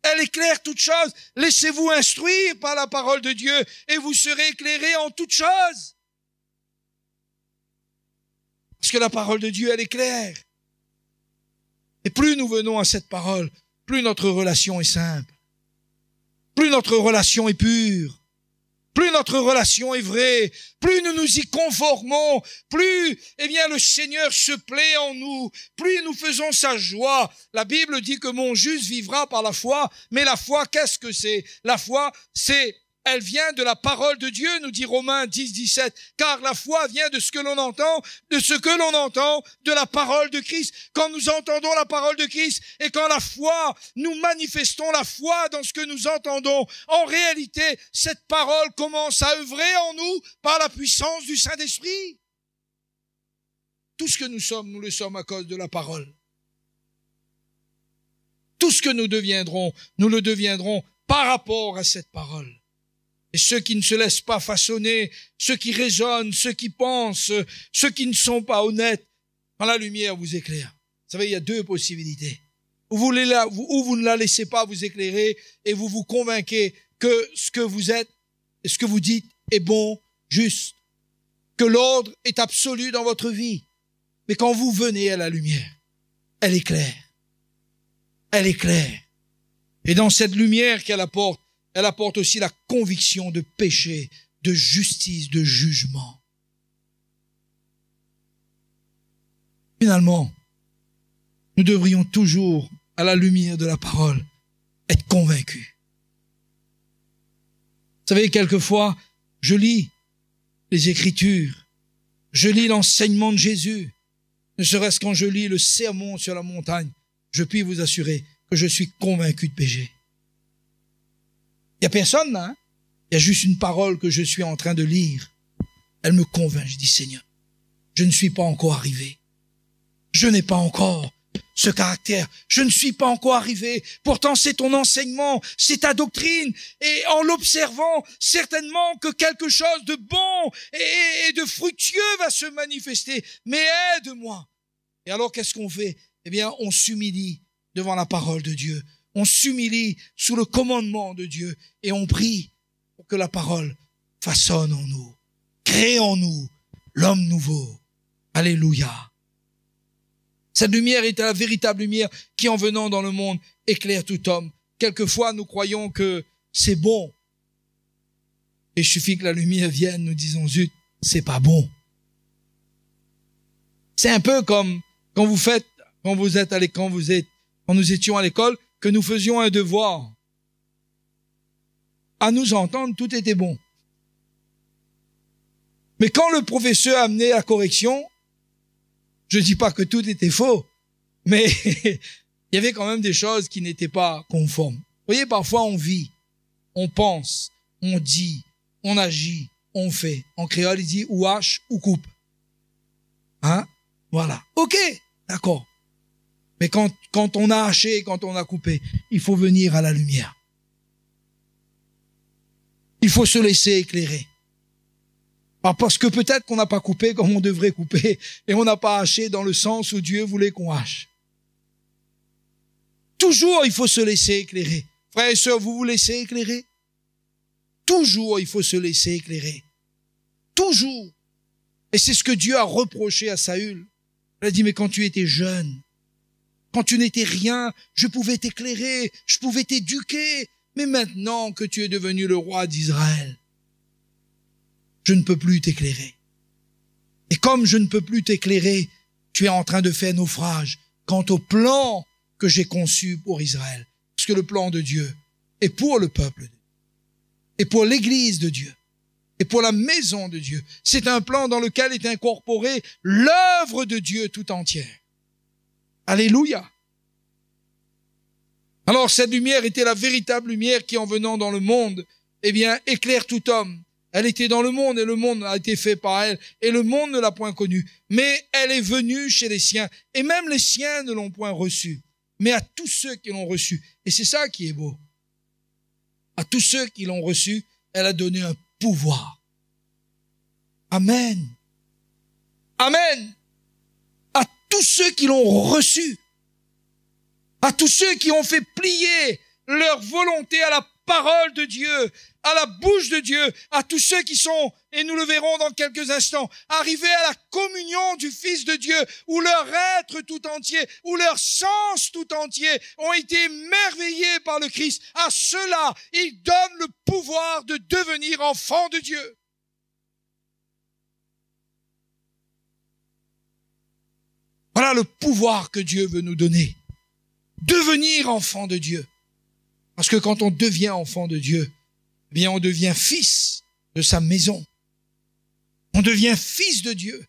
Elle éclaire toutes choses. Laissez-vous instruire par la parole de Dieu et vous serez éclairés en toutes choses que la parole de Dieu, elle est claire. Et plus nous venons à cette parole, plus notre relation est simple. Plus notre relation est pure. Plus notre relation est vraie, plus nous nous y conformons, plus, eh bien, le Seigneur se plaît en nous, plus nous faisons sa joie. La Bible dit que mon juste vivra par la foi, mais la foi, qu'est-ce que c'est? La foi, c'est elle vient de la parole de Dieu, nous dit Romains 10, 17, car la foi vient de ce que l'on entend, de ce que l'on entend, de la parole de Christ. Quand nous entendons la parole de Christ et quand la foi, nous manifestons la foi dans ce que nous entendons, en réalité, cette parole commence à œuvrer en nous par la puissance du Saint-Esprit. Tout ce que nous sommes, nous le sommes à cause de la parole. Tout ce que nous deviendrons, nous le deviendrons par rapport à cette parole ceux qui ne se laissent pas façonner, ceux qui raisonnent, ceux qui pensent, ceux qui ne sont pas honnêtes, quand la lumière vous éclaire. Vous savez, il y a deux possibilités. Ou vous, vous ne la laissez pas vous éclairer et vous vous convainquez que ce que vous êtes et ce que vous dites est bon, juste, que l'ordre est absolu dans votre vie. Mais quand vous venez à la lumière, elle est claire. Elle est claire. Et dans cette lumière qu'elle apporte, elle apporte aussi la conviction de péché, de justice, de jugement. Finalement, nous devrions toujours, à la lumière de la parole, être convaincus. Vous savez, quelquefois, je lis les Écritures, je lis l'enseignement de Jésus, ne serait-ce quand je lis le sermon sur la montagne, je puis vous assurer que je suis convaincu de péché. Il n'y a personne là. Hein. Il y a juste une parole que je suis en train de lire. Elle me convainc. Je dis, Seigneur, je ne suis pas encore arrivé. Je n'ai pas encore ce caractère. Je ne suis pas encore arrivé. Pourtant, c'est ton enseignement, c'est ta doctrine. Et en l'observant, certainement que quelque chose de bon et, de fructueux va se manifester. Mais aide-moi. Et alors, qu'est-ce qu'on fait Eh bien, on s'humilie devant la parole de Dieu on s'humilie sous le commandement de Dieu et on prie pour que la parole façonne en nous, crée en nous l'homme nouveau. Alléluia. Cette lumière est la véritable lumière qui, en venant dans le monde, éclaire tout homme. Quelquefois, nous croyons que c'est bon. Il suffit que la lumière vienne, nous disons, zut, c'est pas bon. C'est un peu comme quand vous faites, quand vous êtes quand vous êtes, quand nous étions à l'école, que nous faisions un devoir. À nous entendre, tout était bon. Mais quand le professeur amenait la correction, je ne dis pas que tout était faux, mais (laughs) il y avait quand même des choses qui n'étaient pas conformes. Vous voyez, parfois on vit, on pense, on dit, on agit, on fait. En créole, il dit ou hache ou coupe. Hein? Voilà. OK. D'accord. Mais quand, quand on a haché, quand on a coupé, il faut venir à la lumière. Il faut se laisser éclairer. parce que peut-être qu'on n'a pas coupé comme on devrait couper et on n'a pas haché dans le sens où Dieu voulait qu'on hache. Toujours il faut se laisser éclairer. Frères et sœurs, vous vous laissez éclairer Toujours il faut se laisser éclairer. Toujours. Et c'est ce que Dieu a reproché à Saül. Il a dit, mais quand tu étais jeune, quand tu n'étais rien, je pouvais t'éclairer, je pouvais t'éduquer, mais maintenant que tu es devenu le roi d'Israël, je ne peux plus t'éclairer. Et comme je ne peux plus t'éclairer, tu es en train de faire naufrage quant au plan que j'ai conçu pour Israël. Parce que le plan de Dieu est pour le peuple de et pour l'église de Dieu, et pour la maison de Dieu. C'est un plan dans lequel est incorporée l'œuvre de Dieu tout entière. Alléluia. Alors cette lumière était la véritable lumière qui en venant dans le monde, eh bien, éclaire tout homme. Elle était dans le monde et le monde a été fait par elle et le monde ne l'a point connue. Mais elle est venue chez les siens et même les siens ne l'ont point reçue. Mais à tous ceux qui l'ont reçue, et c'est ça qui est beau, à tous ceux qui l'ont reçue, elle a donné un pouvoir. Amen. Amen tous ceux qui l'ont reçu, à tous ceux qui ont fait plier leur volonté à la parole de Dieu, à la bouche de Dieu, à tous ceux qui sont, et nous le verrons dans quelques instants, arrivés à la communion du Fils de Dieu, où leur être tout entier, où leur sens tout entier ont été émerveillés par le Christ, à ceux-là, il donne le pouvoir de devenir enfants de Dieu. Voilà le pouvoir que Dieu veut nous donner. Devenir enfant de Dieu. Parce que quand on devient enfant de Dieu, eh bien, on devient fils de sa maison. On devient fils de Dieu.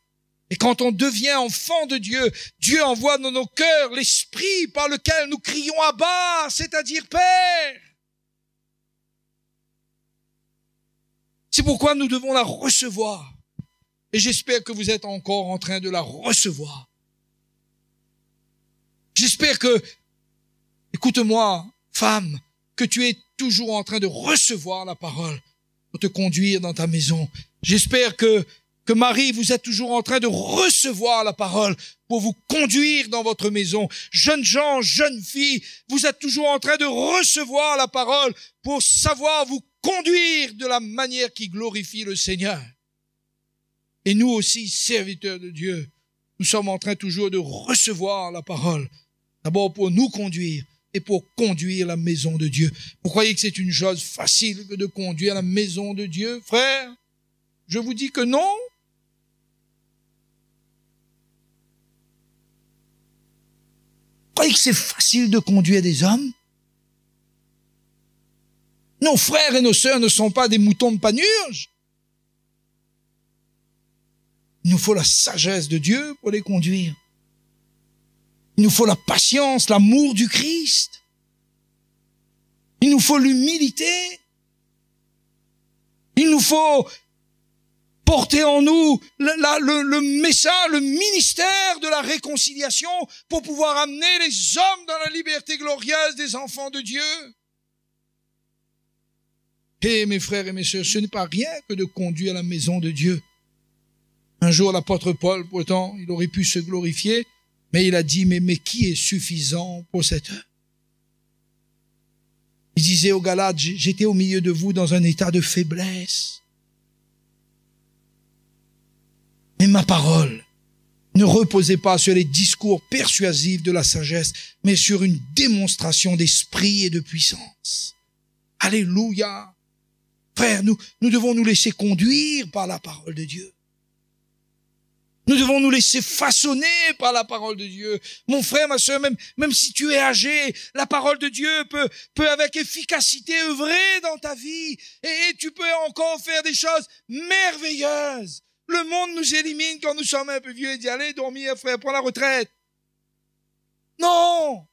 Et quand on devient enfant de Dieu, Dieu envoie dans nos cœurs l'esprit par lequel nous crions à bas, c'est-à-dire Père. C'est pourquoi nous devons la recevoir. Et j'espère que vous êtes encore en train de la recevoir. J'espère que, écoute-moi, femme, que tu es toujours en train de recevoir la parole pour te conduire dans ta maison. J'espère que, que Marie, vous êtes toujours en train de recevoir la parole pour vous conduire dans votre maison. Jeunes gens, jeunes filles, vous êtes toujours en train de recevoir la parole pour savoir vous conduire de la manière qui glorifie le Seigneur. Et nous aussi, serviteurs de Dieu, nous sommes en train toujours de recevoir la parole D'abord pour nous conduire et pour conduire la maison de Dieu. Vous croyez que c'est une chose facile que de conduire la maison de Dieu, frère Je vous dis que non. Vous croyez que c'est facile de conduire des hommes Nos frères et nos sœurs ne sont pas des moutons de panurge. Il nous faut la sagesse de Dieu pour les conduire. Il nous faut la patience, l'amour du Christ. Il nous faut l'humilité. Il nous faut porter en nous le, le, message, le ministère de la réconciliation pour pouvoir amener les hommes dans la liberté glorieuse des enfants de Dieu. Et mes frères et mes sœurs, ce n'est pas rien que de conduire à la maison de Dieu. Un jour, l'apôtre Paul, pourtant, il aurait pu se glorifier, mais il a dit, mais, mais qui est suffisant pour cette heure ?» Il disait aux Galates, j'étais au milieu de vous dans un état de faiblesse. Mais ma parole ne reposait pas sur les discours persuasifs de la sagesse, mais sur une démonstration d'esprit et de puissance. Alléluia. Frère, nous, nous devons nous laisser conduire par la parole de Dieu. Nous devons nous laisser façonner par la parole de Dieu. Mon frère, ma soeur, même, même si tu es âgé, la parole de Dieu peut, peut avec efficacité œuvrer dans ta vie et, tu peux encore faire des choses merveilleuses. Le monde nous élimine quand nous sommes un peu vieux et d'y aller dormir, frère, pour la retraite. Non!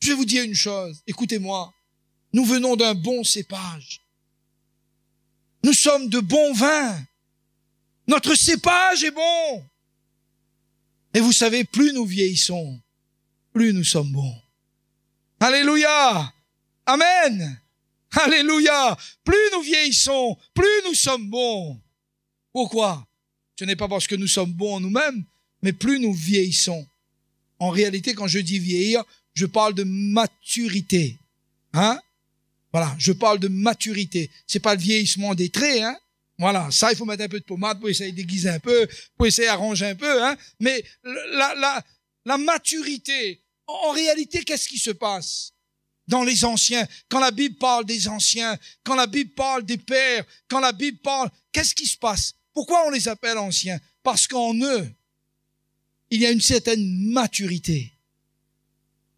Je vais vous dire une chose. Écoutez-moi. Nous venons d'un bon cépage. Nous sommes de bons vins. Notre cépage est bon. Et vous savez, plus nous vieillissons, plus nous sommes bons. Alléluia. Amen. Alléluia. Plus nous vieillissons, plus nous sommes bons. Pourquoi Ce n'est pas parce que nous sommes bons nous-mêmes, mais plus nous vieillissons. En réalité, quand je dis vieillir, je parle de maturité. Hein Voilà, je parle de maturité. C'est pas le vieillissement des traits, hein voilà, ça, il faut mettre un peu de pommade pour essayer de déguiser un peu, pour essayer d'arranger un peu. Hein. Mais la, la maturité, en réalité, qu'est-ce qui se passe dans les anciens Quand la Bible parle des anciens, quand la Bible parle des pères, quand la Bible parle, qu'est-ce qui se passe Pourquoi on les appelle anciens Parce qu'en eux, il y a une certaine maturité.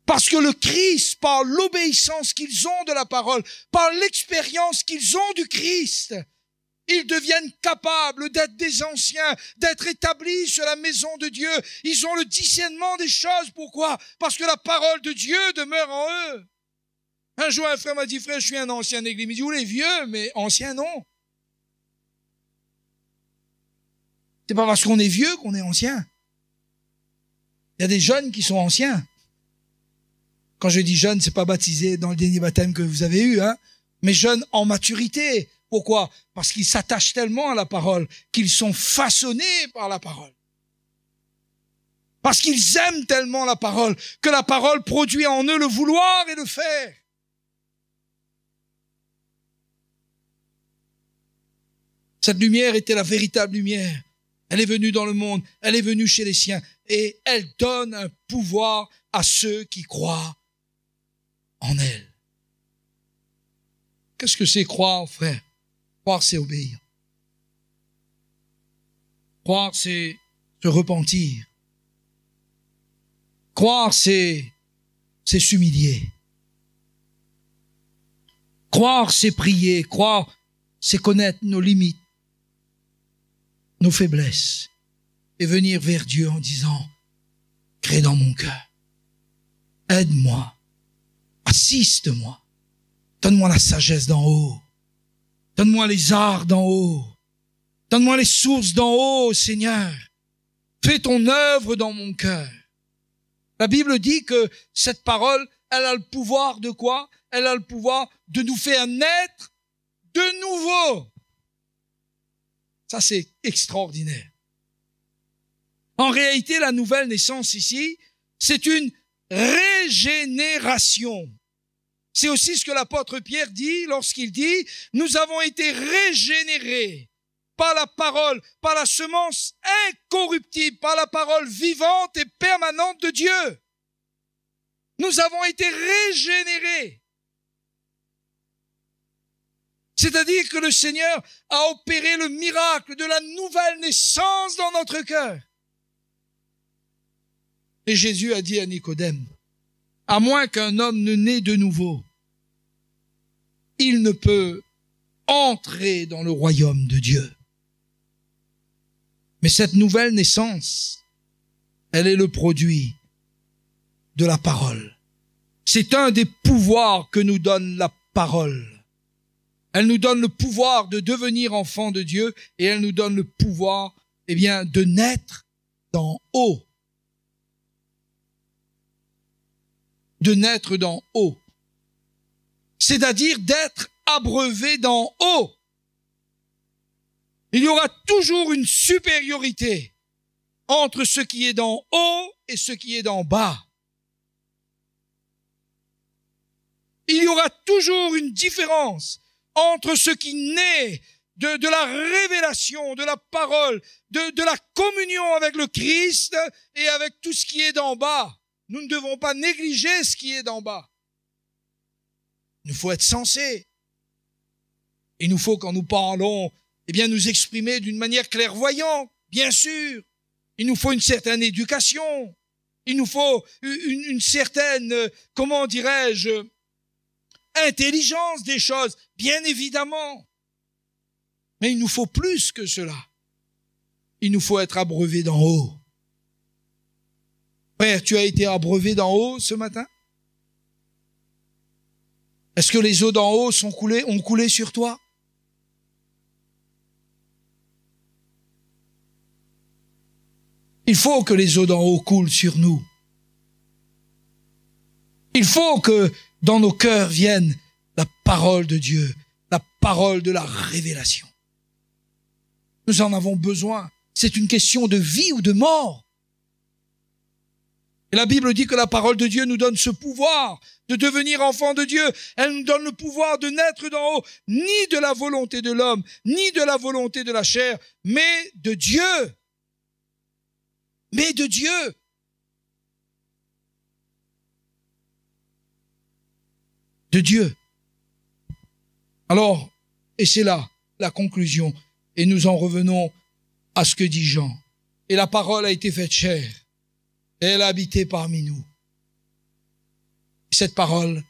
Parce que le Christ, par l'obéissance qu'ils ont de la parole, par l'expérience qu'ils ont du Christ, ils deviennent capables d'être des anciens, d'être établis sur la maison de Dieu. Ils ont le discernement des choses. Pourquoi Parce que la parole de Dieu demeure en eux. Un jour, un frère m'a dit, frère, je suis un ancien église. Il dit, vous oh, les vieux, mais ancien non. C'est pas parce qu'on est vieux qu'on est ancien. Il y a des jeunes qui sont anciens. Quand je dis jeunes, c'est pas baptisé dans le dernier baptême que vous avez eu, hein, mais jeunes en maturité, pourquoi Parce qu'ils s'attachent tellement à la parole qu'ils sont façonnés par la parole. Parce qu'ils aiment tellement la parole que la parole produit en eux le vouloir et le faire. Cette lumière était la véritable lumière. Elle est venue dans le monde, elle est venue chez les siens et elle donne un pouvoir à ceux qui croient en elle. Qu'est-ce que c'est croire, frère Croire, c'est obéir. Croire, c'est se repentir. Croire, c'est s'humilier. Croire, c'est prier. Croire, c'est connaître nos limites, nos faiblesses, et venir vers Dieu en disant, crée dans mon cœur, aide-moi, assiste-moi, donne-moi la sagesse d'en haut, Donne-moi les arts d'en haut. Donne-moi les sources d'en haut, Seigneur. Fais ton œuvre dans mon cœur. La Bible dit que cette parole, elle a le pouvoir de quoi Elle a le pouvoir de nous faire naître de nouveau. Ça, c'est extraordinaire. En réalité, la nouvelle naissance ici, c'est une régénération. C'est aussi ce que l'apôtre Pierre dit lorsqu'il dit, nous avons été régénérés par la parole, par la semence incorruptible, par la parole vivante et permanente de Dieu. Nous avons été régénérés. C'est-à-dire que le Seigneur a opéré le miracle de la nouvelle naissance dans notre cœur. Et Jésus a dit à Nicodème, à moins qu'un homme ne naît de nouveau, il ne peut entrer dans le royaume de Dieu. Mais cette nouvelle naissance, elle est le produit de la parole. C'est un des pouvoirs que nous donne la parole. Elle nous donne le pouvoir de devenir enfant de Dieu et elle nous donne le pouvoir, eh bien, de naître dans haut. De naître dans haut c'est-à-dire d'être abreuvé d'en haut. Il y aura toujours une supériorité entre ce qui est d'en haut et ce qui est d'en bas. Il y aura toujours une différence entre ce qui naît de, la révélation, de la parole, de, de la communion avec le Christ et avec tout ce qui est d'en bas. Nous ne devons pas négliger ce qui est d'en bas. Il nous faut être sensés. Il nous faut, quand nous parlons, eh bien, nous exprimer d'une manière clairvoyante, bien sûr. Il nous faut une certaine éducation. Il nous faut une, certaine, euh, comment dirais-je, intelligence des choses, bien évidemment. Mais il nous faut plus que cela. Il nous faut être abreuvés d'en haut. Père, tu as été abreuvé d'en haut ce matin est-ce que les eaux d'en haut sont coulées, ont coulé sur toi Il faut que les eaux d'en haut coulent sur nous. Il faut que dans nos cœurs vienne la parole de Dieu, la parole de la révélation. Nous en avons besoin. C'est une question de vie ou de mort. Et la Bible dit que la parole de Dieu nous donne ce pouvoir de devenir enfant de Dieu. Elle nous donne le pouvoir de naître d'en haut, ni de la volonté de l'homme, ni de la volonté de la chair, mais de Dieu. Mais de Dieu. De Dieu. Alors, et c'est là la conclusion, et nous en revenons à ce que dit Jean. Et la parole a été faite chère elle habitait parmi nous. Cette parole,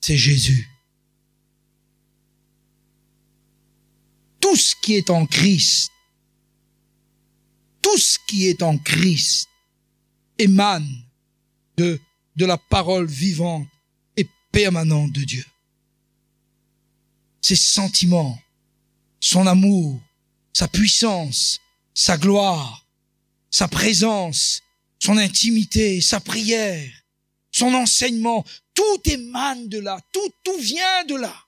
c'est Jésus. Tout ce qui est en Christ, tout ce qui est en Christ émane de, de la parole vivante et permanente de Dieu. Ses sentiments, son amour, sa puissance, sa gloire, sa présence, son intimité, sa prière, son enseignement, tout émane de là, tout, tout vient de là.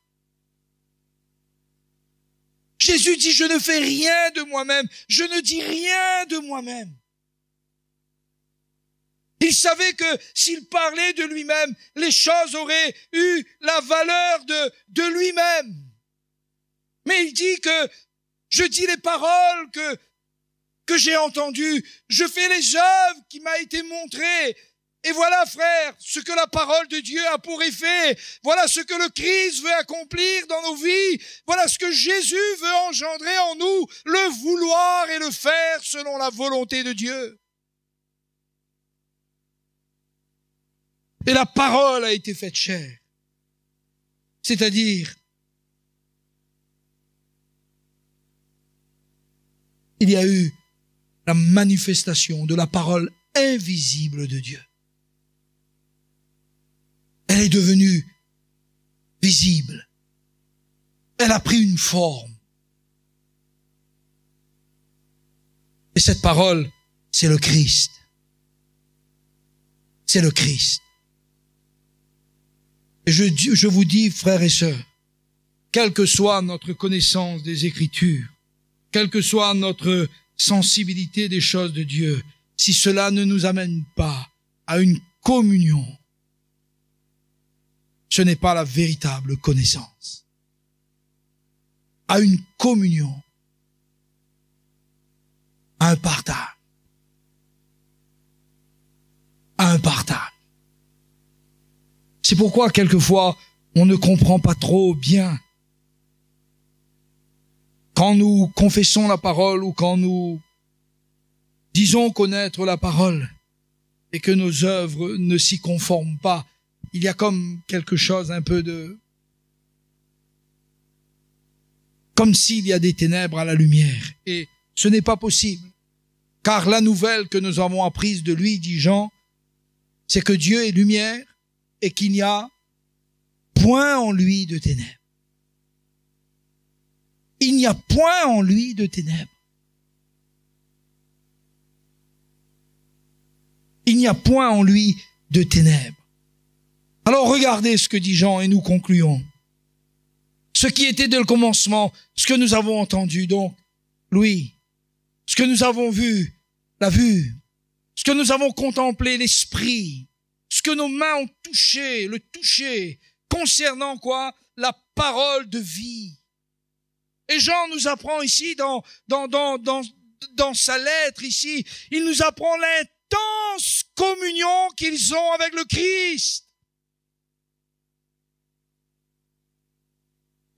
Jésus dit, je ne fais rien de moi-même, je ne dis rien de moi-même. Il savait que s'il parlait de lui-même, les choses auraient eu la valeur de, de lui-même. Mais il dit que je dis les paroles que que j'ai entendu. je fais les œuvres qui m'a été montrées. Et voilà, frère, ce que la parole de Dieu a pour effet. Voilà ce que le Christ veut accomplir dans nos vies. Voilà ce que Jésus veut engendrer en nous, le vouloir et le faire selon la volonté de Dieu. Et la parole a été faite chère. C'est-à-dire, il y a eu la manifestation de la parole invisible de Dieu. Elle est devenue visible. Elle a pris une forme. Et cette parole, c'est le Christ. C'est le Christ. Et je, je vous dis, frères et sœurs, quelle que soit notre connaissance des Écritures, quelle que soit notre sensibilité des choses de Dieu, si cela ne nous amène pas à une communion, ce n'est pas la véritable connaissance. À une communion, à un partage, un partage. C'est pourquoi quelquefois on ne comprend pas trop bien quand nous confessons la parole ou quand nous disons connaître la parole et que nos œuvres ne s'y conforment pas, il y a comme quelque chose un peu de... comme s'il y a des ténèbres à la lumière. Et ce n'est pas possible. Car la nouvelle que nous avons apprise de lui, dit Jean, c'est que Dieu est lumière et qu'il n'y a point en lui de ténèbres il n'y a point en lui de ténèbres. Il n'y a point en lui de ténèbres. Alors regardez ce que dit Jean et nous concluons. Ce qui était dès le commencement, ce que nous avons entendu donc, lui, ce que nous avons vu, la vue, ce que nous avons contemplé, l'esprit, ce que nos mains ont touché, le toucher, concernant quoi La parole de vie et Jean nous apprend ici dans, dans, dans, dans, dans sa lettre ici, il nous apprend l'intense communion qu'ils ont avec le Christ.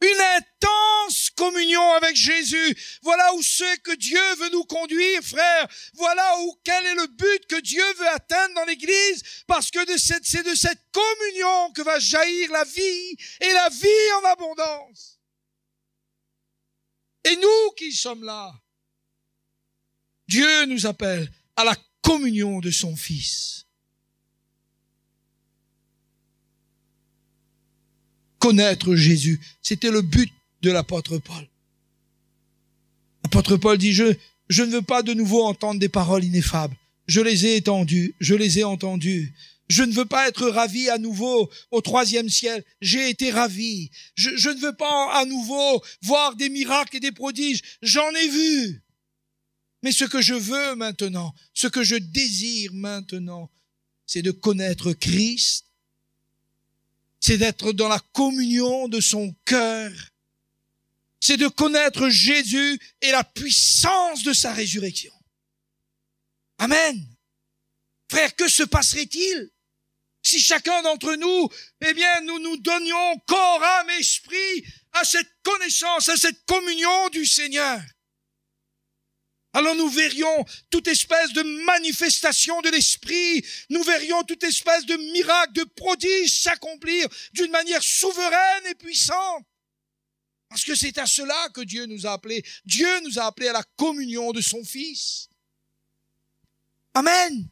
Une intense communion avec Jésus. Voilà où ce que Dieu veut nous conduire, frère. Voilà où quel est le but que Dieu veut atteindre dans l'Église, parce que c'est de cette communion que va jaillir la vie et la vie en abondance nous qui sommes là. Dieu nous appelle à la communion de son Fils. Connaître Jésus, c'était le but de l'apôtre Paul. L'apôtre Paul dit, je, je ne veux pas de nouveau entendre des paroles ineffables. Je les ai étendues, je les ai entendues, je ne veux pas être ravi à nouveau au troisième ciel. J'ai été ravi. Je, ne veux pas à nouveau voir des miracles et des prodiges. J'en ai vu. Mais ce que je veux maintenant, ce que je désire maintenant, c'est de connaître Christ, c'est d'être dans la communion de son cœur, c'est de connaître Jésus et la puissance de sa résurrection. Amen. Frère, que se passerait-il si chacun d'entre nous, eh bien, nous nous donnions corps, âme, esprit à cette connaissance, à cette communion du Seigneur. Alors nous verrions toute espèce de manifestation de l'esprit, nous verrions toute espèce de miracle, de prodige s'accomplir d'une manière souveraine et puissante. Parce que c'est à cela que Dieu nous a appelés. Dieu nous a appelés à la communion de son Fils. Amen.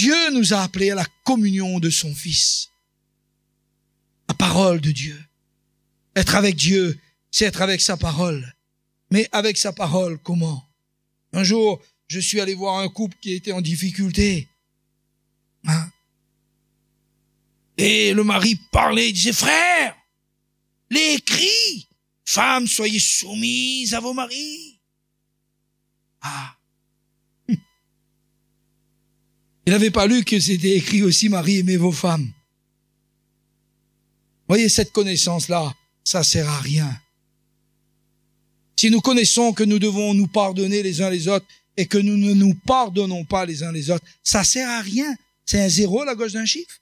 Dieu nous a appelés à la communion de son Fils. La parole de Dieu. Être avec Dieu, c'est être avec sa parole. Mais avec sa parole, comment Un jour, je suis allé voir un couple qui était en difficulté. Hein Et le mari parlait, il disait, frère, les femme, femmes, soyez soumises à vos maris. Ah, Il n'avait pas lu que c'était écrit aussi Marie, aimez vos femmes. Voyez, cette connaissance-là, ça sert à rien. Si nous connaissons que nous devons nous pardonner les uns les autres et que nous ne nous pardonnons pas les uns les autres, ça sert à rien. C'est un zéro à la gauche d'un chiffre.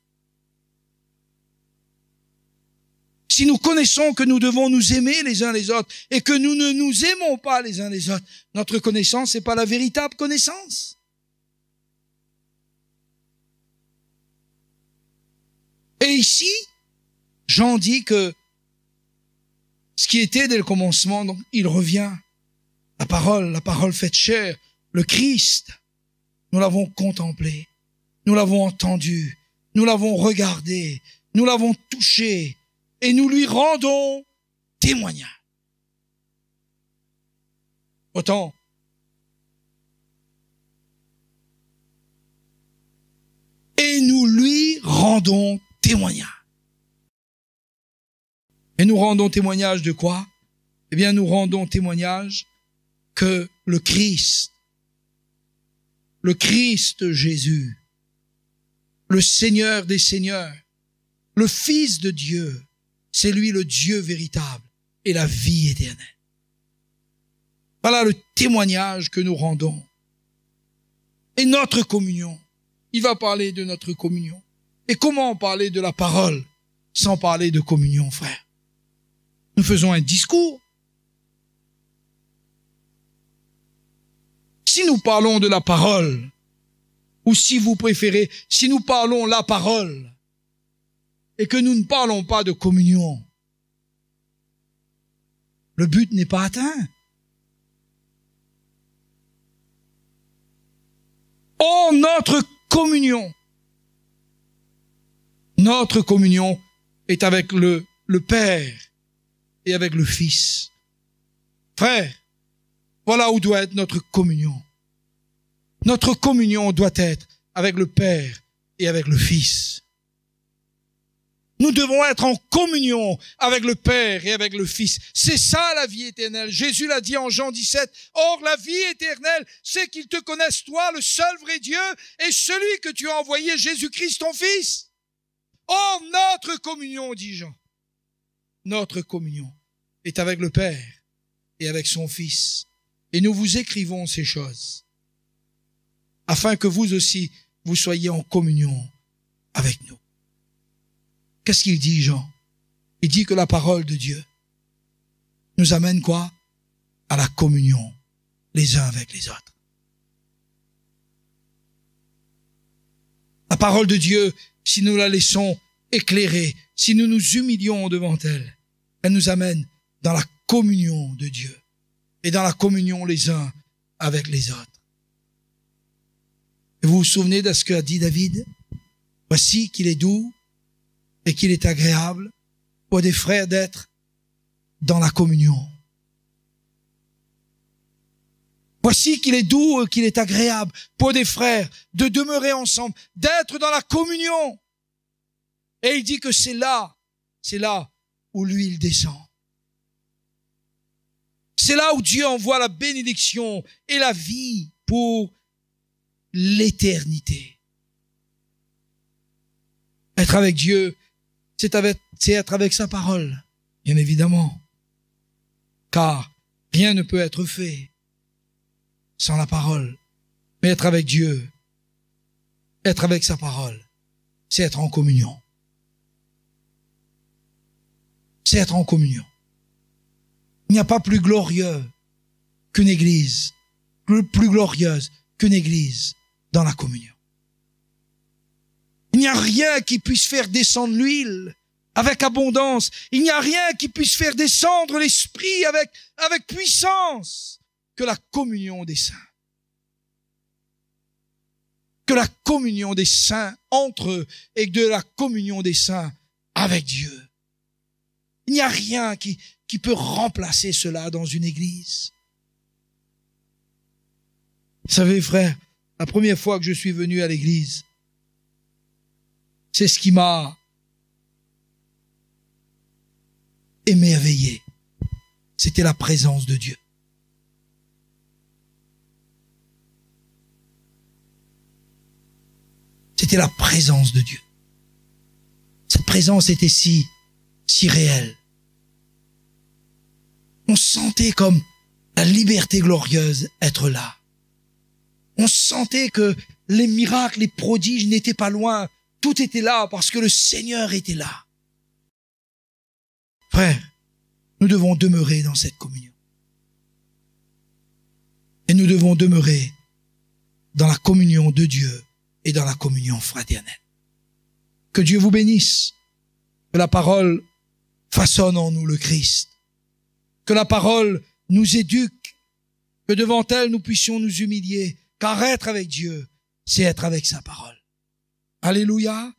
si nous connaissons que nous devons nous aimer les uns les autres et que nous ne nous aimons pas les uns les autres, notre connaissance n'est pas la véritable connaissance. Et ici, Jean dit que ce qui était dès le commencement, donc il revient. La parole, la parole faite chair, le Christ, nous l'avons contemplé, nous l'avons entendu, nous l'avons regardé, nous l'avons touché, et nous lui rendons témoignage. Autant, et nous lui rendons témoignage. Et nous rendons témoignage de quoi Eh bien, nous rendons témoignage que le Christ, le Christ Jésus, le Seigneur des Seigneurs, le Fils de Dieu, c'est lui le Dieu véritable et la vie éternelle. Voilà le témoignage que nous rendons. Et notre communion, il va parler de notre communion. Et comment parler de la parole sans parler de communion, frère Nous faisons un discours. Si nous parlons de la parole, ou si vous préférez, si nous parlons la parole, et que nous ne parlons pas de communion, le but n'est pas atteint. Oh, notre communion notre communion est avec le, le Père et avec le Fils. Frère, voilà où doit être notre communion. Notre communion doit être avec le Père et avec le Fils. Nous devons être en communion avec le Père et avec le Fils. C'est ça la vie éternelle. Jésus l'a dit en Jean 17. Or, la vie éternelle, c'est qu'ils te connaissent toi, le seul vrai Dieu, et celui que tu as envoyé, Jésus-Christ, ton Fils. Oh, notre communion, dit Jean, notre communion est avec le Père et avec son Fils. Et nous vous écrivons ces choses afin que vous aussi, vous soyez en communion avec nous. Qu'est-ce qu'il dit, Jean Il dit que la parole de Dieu nous amène quoi À la communion les uns avec les autres. La parole de Dieu si nous la laissons éclairer, si nous nous humilions devant elle, elle nous amène dans la communion de Dieu et dans la communion les uns avec les autres. vous vous souvenez de ce a dit David Voici qu'il est doux et qu'il est agréable pour des frères d'être dans la communion. Voici qu'il est doux, euh, qu'il est agréable pour des frères de demeurer ensemble, d'être dans la communion. Et il dit que c'est là, c'est là où l'huile descend. C'est là où Dieu envoie la bénédiction et la vie pour l'éternité. Être avec Dieu, c'est être avec sa parole, bien évidemment. Car rien ne peut être fait sans la parole. Mais être avec Dieu, être avec sa parole, c'est être en communion. C'est être en communion. Il n'y a pas plus glorieux qu'une église, plus, glorieuse qu'une église dans la communion. Il n'y a rien qui puisse faire descendre l'huile avec abondance. Il n'y a rien qui puisse faire descendre l'esprit avec, avec puissance que la communion des saints. Que la communion des saints entre eux et de la communion des saints avec Dieu. Il n'y a rien qui, qui peut remplacer cela dans une église. Vous savez, frère, la première fois que je suis venu à l'église, c'est ce qui m'a émerveillé. C'était la présence de Dieu. c'était la présence de Dieu. Cette présence était si, si réelle. On sentait comme la liberté glorieuse être là. On sentait que les miracles, les prodiges n'étaient pas loin. Tout était là parce que le Seigneur était là. Frères, nous devons demeurer dans cette communion. Et nous devons demeurer dans la communion de Dieu et dans la communion fraternelle. Que Dieu vous bénisse. Que la parole façonne en nous le Christ. Que la parole nous éduque. Que devant elle nous puissions nous humilier. Car être avec Dieu, c'est être avec sa parole. Alléluia.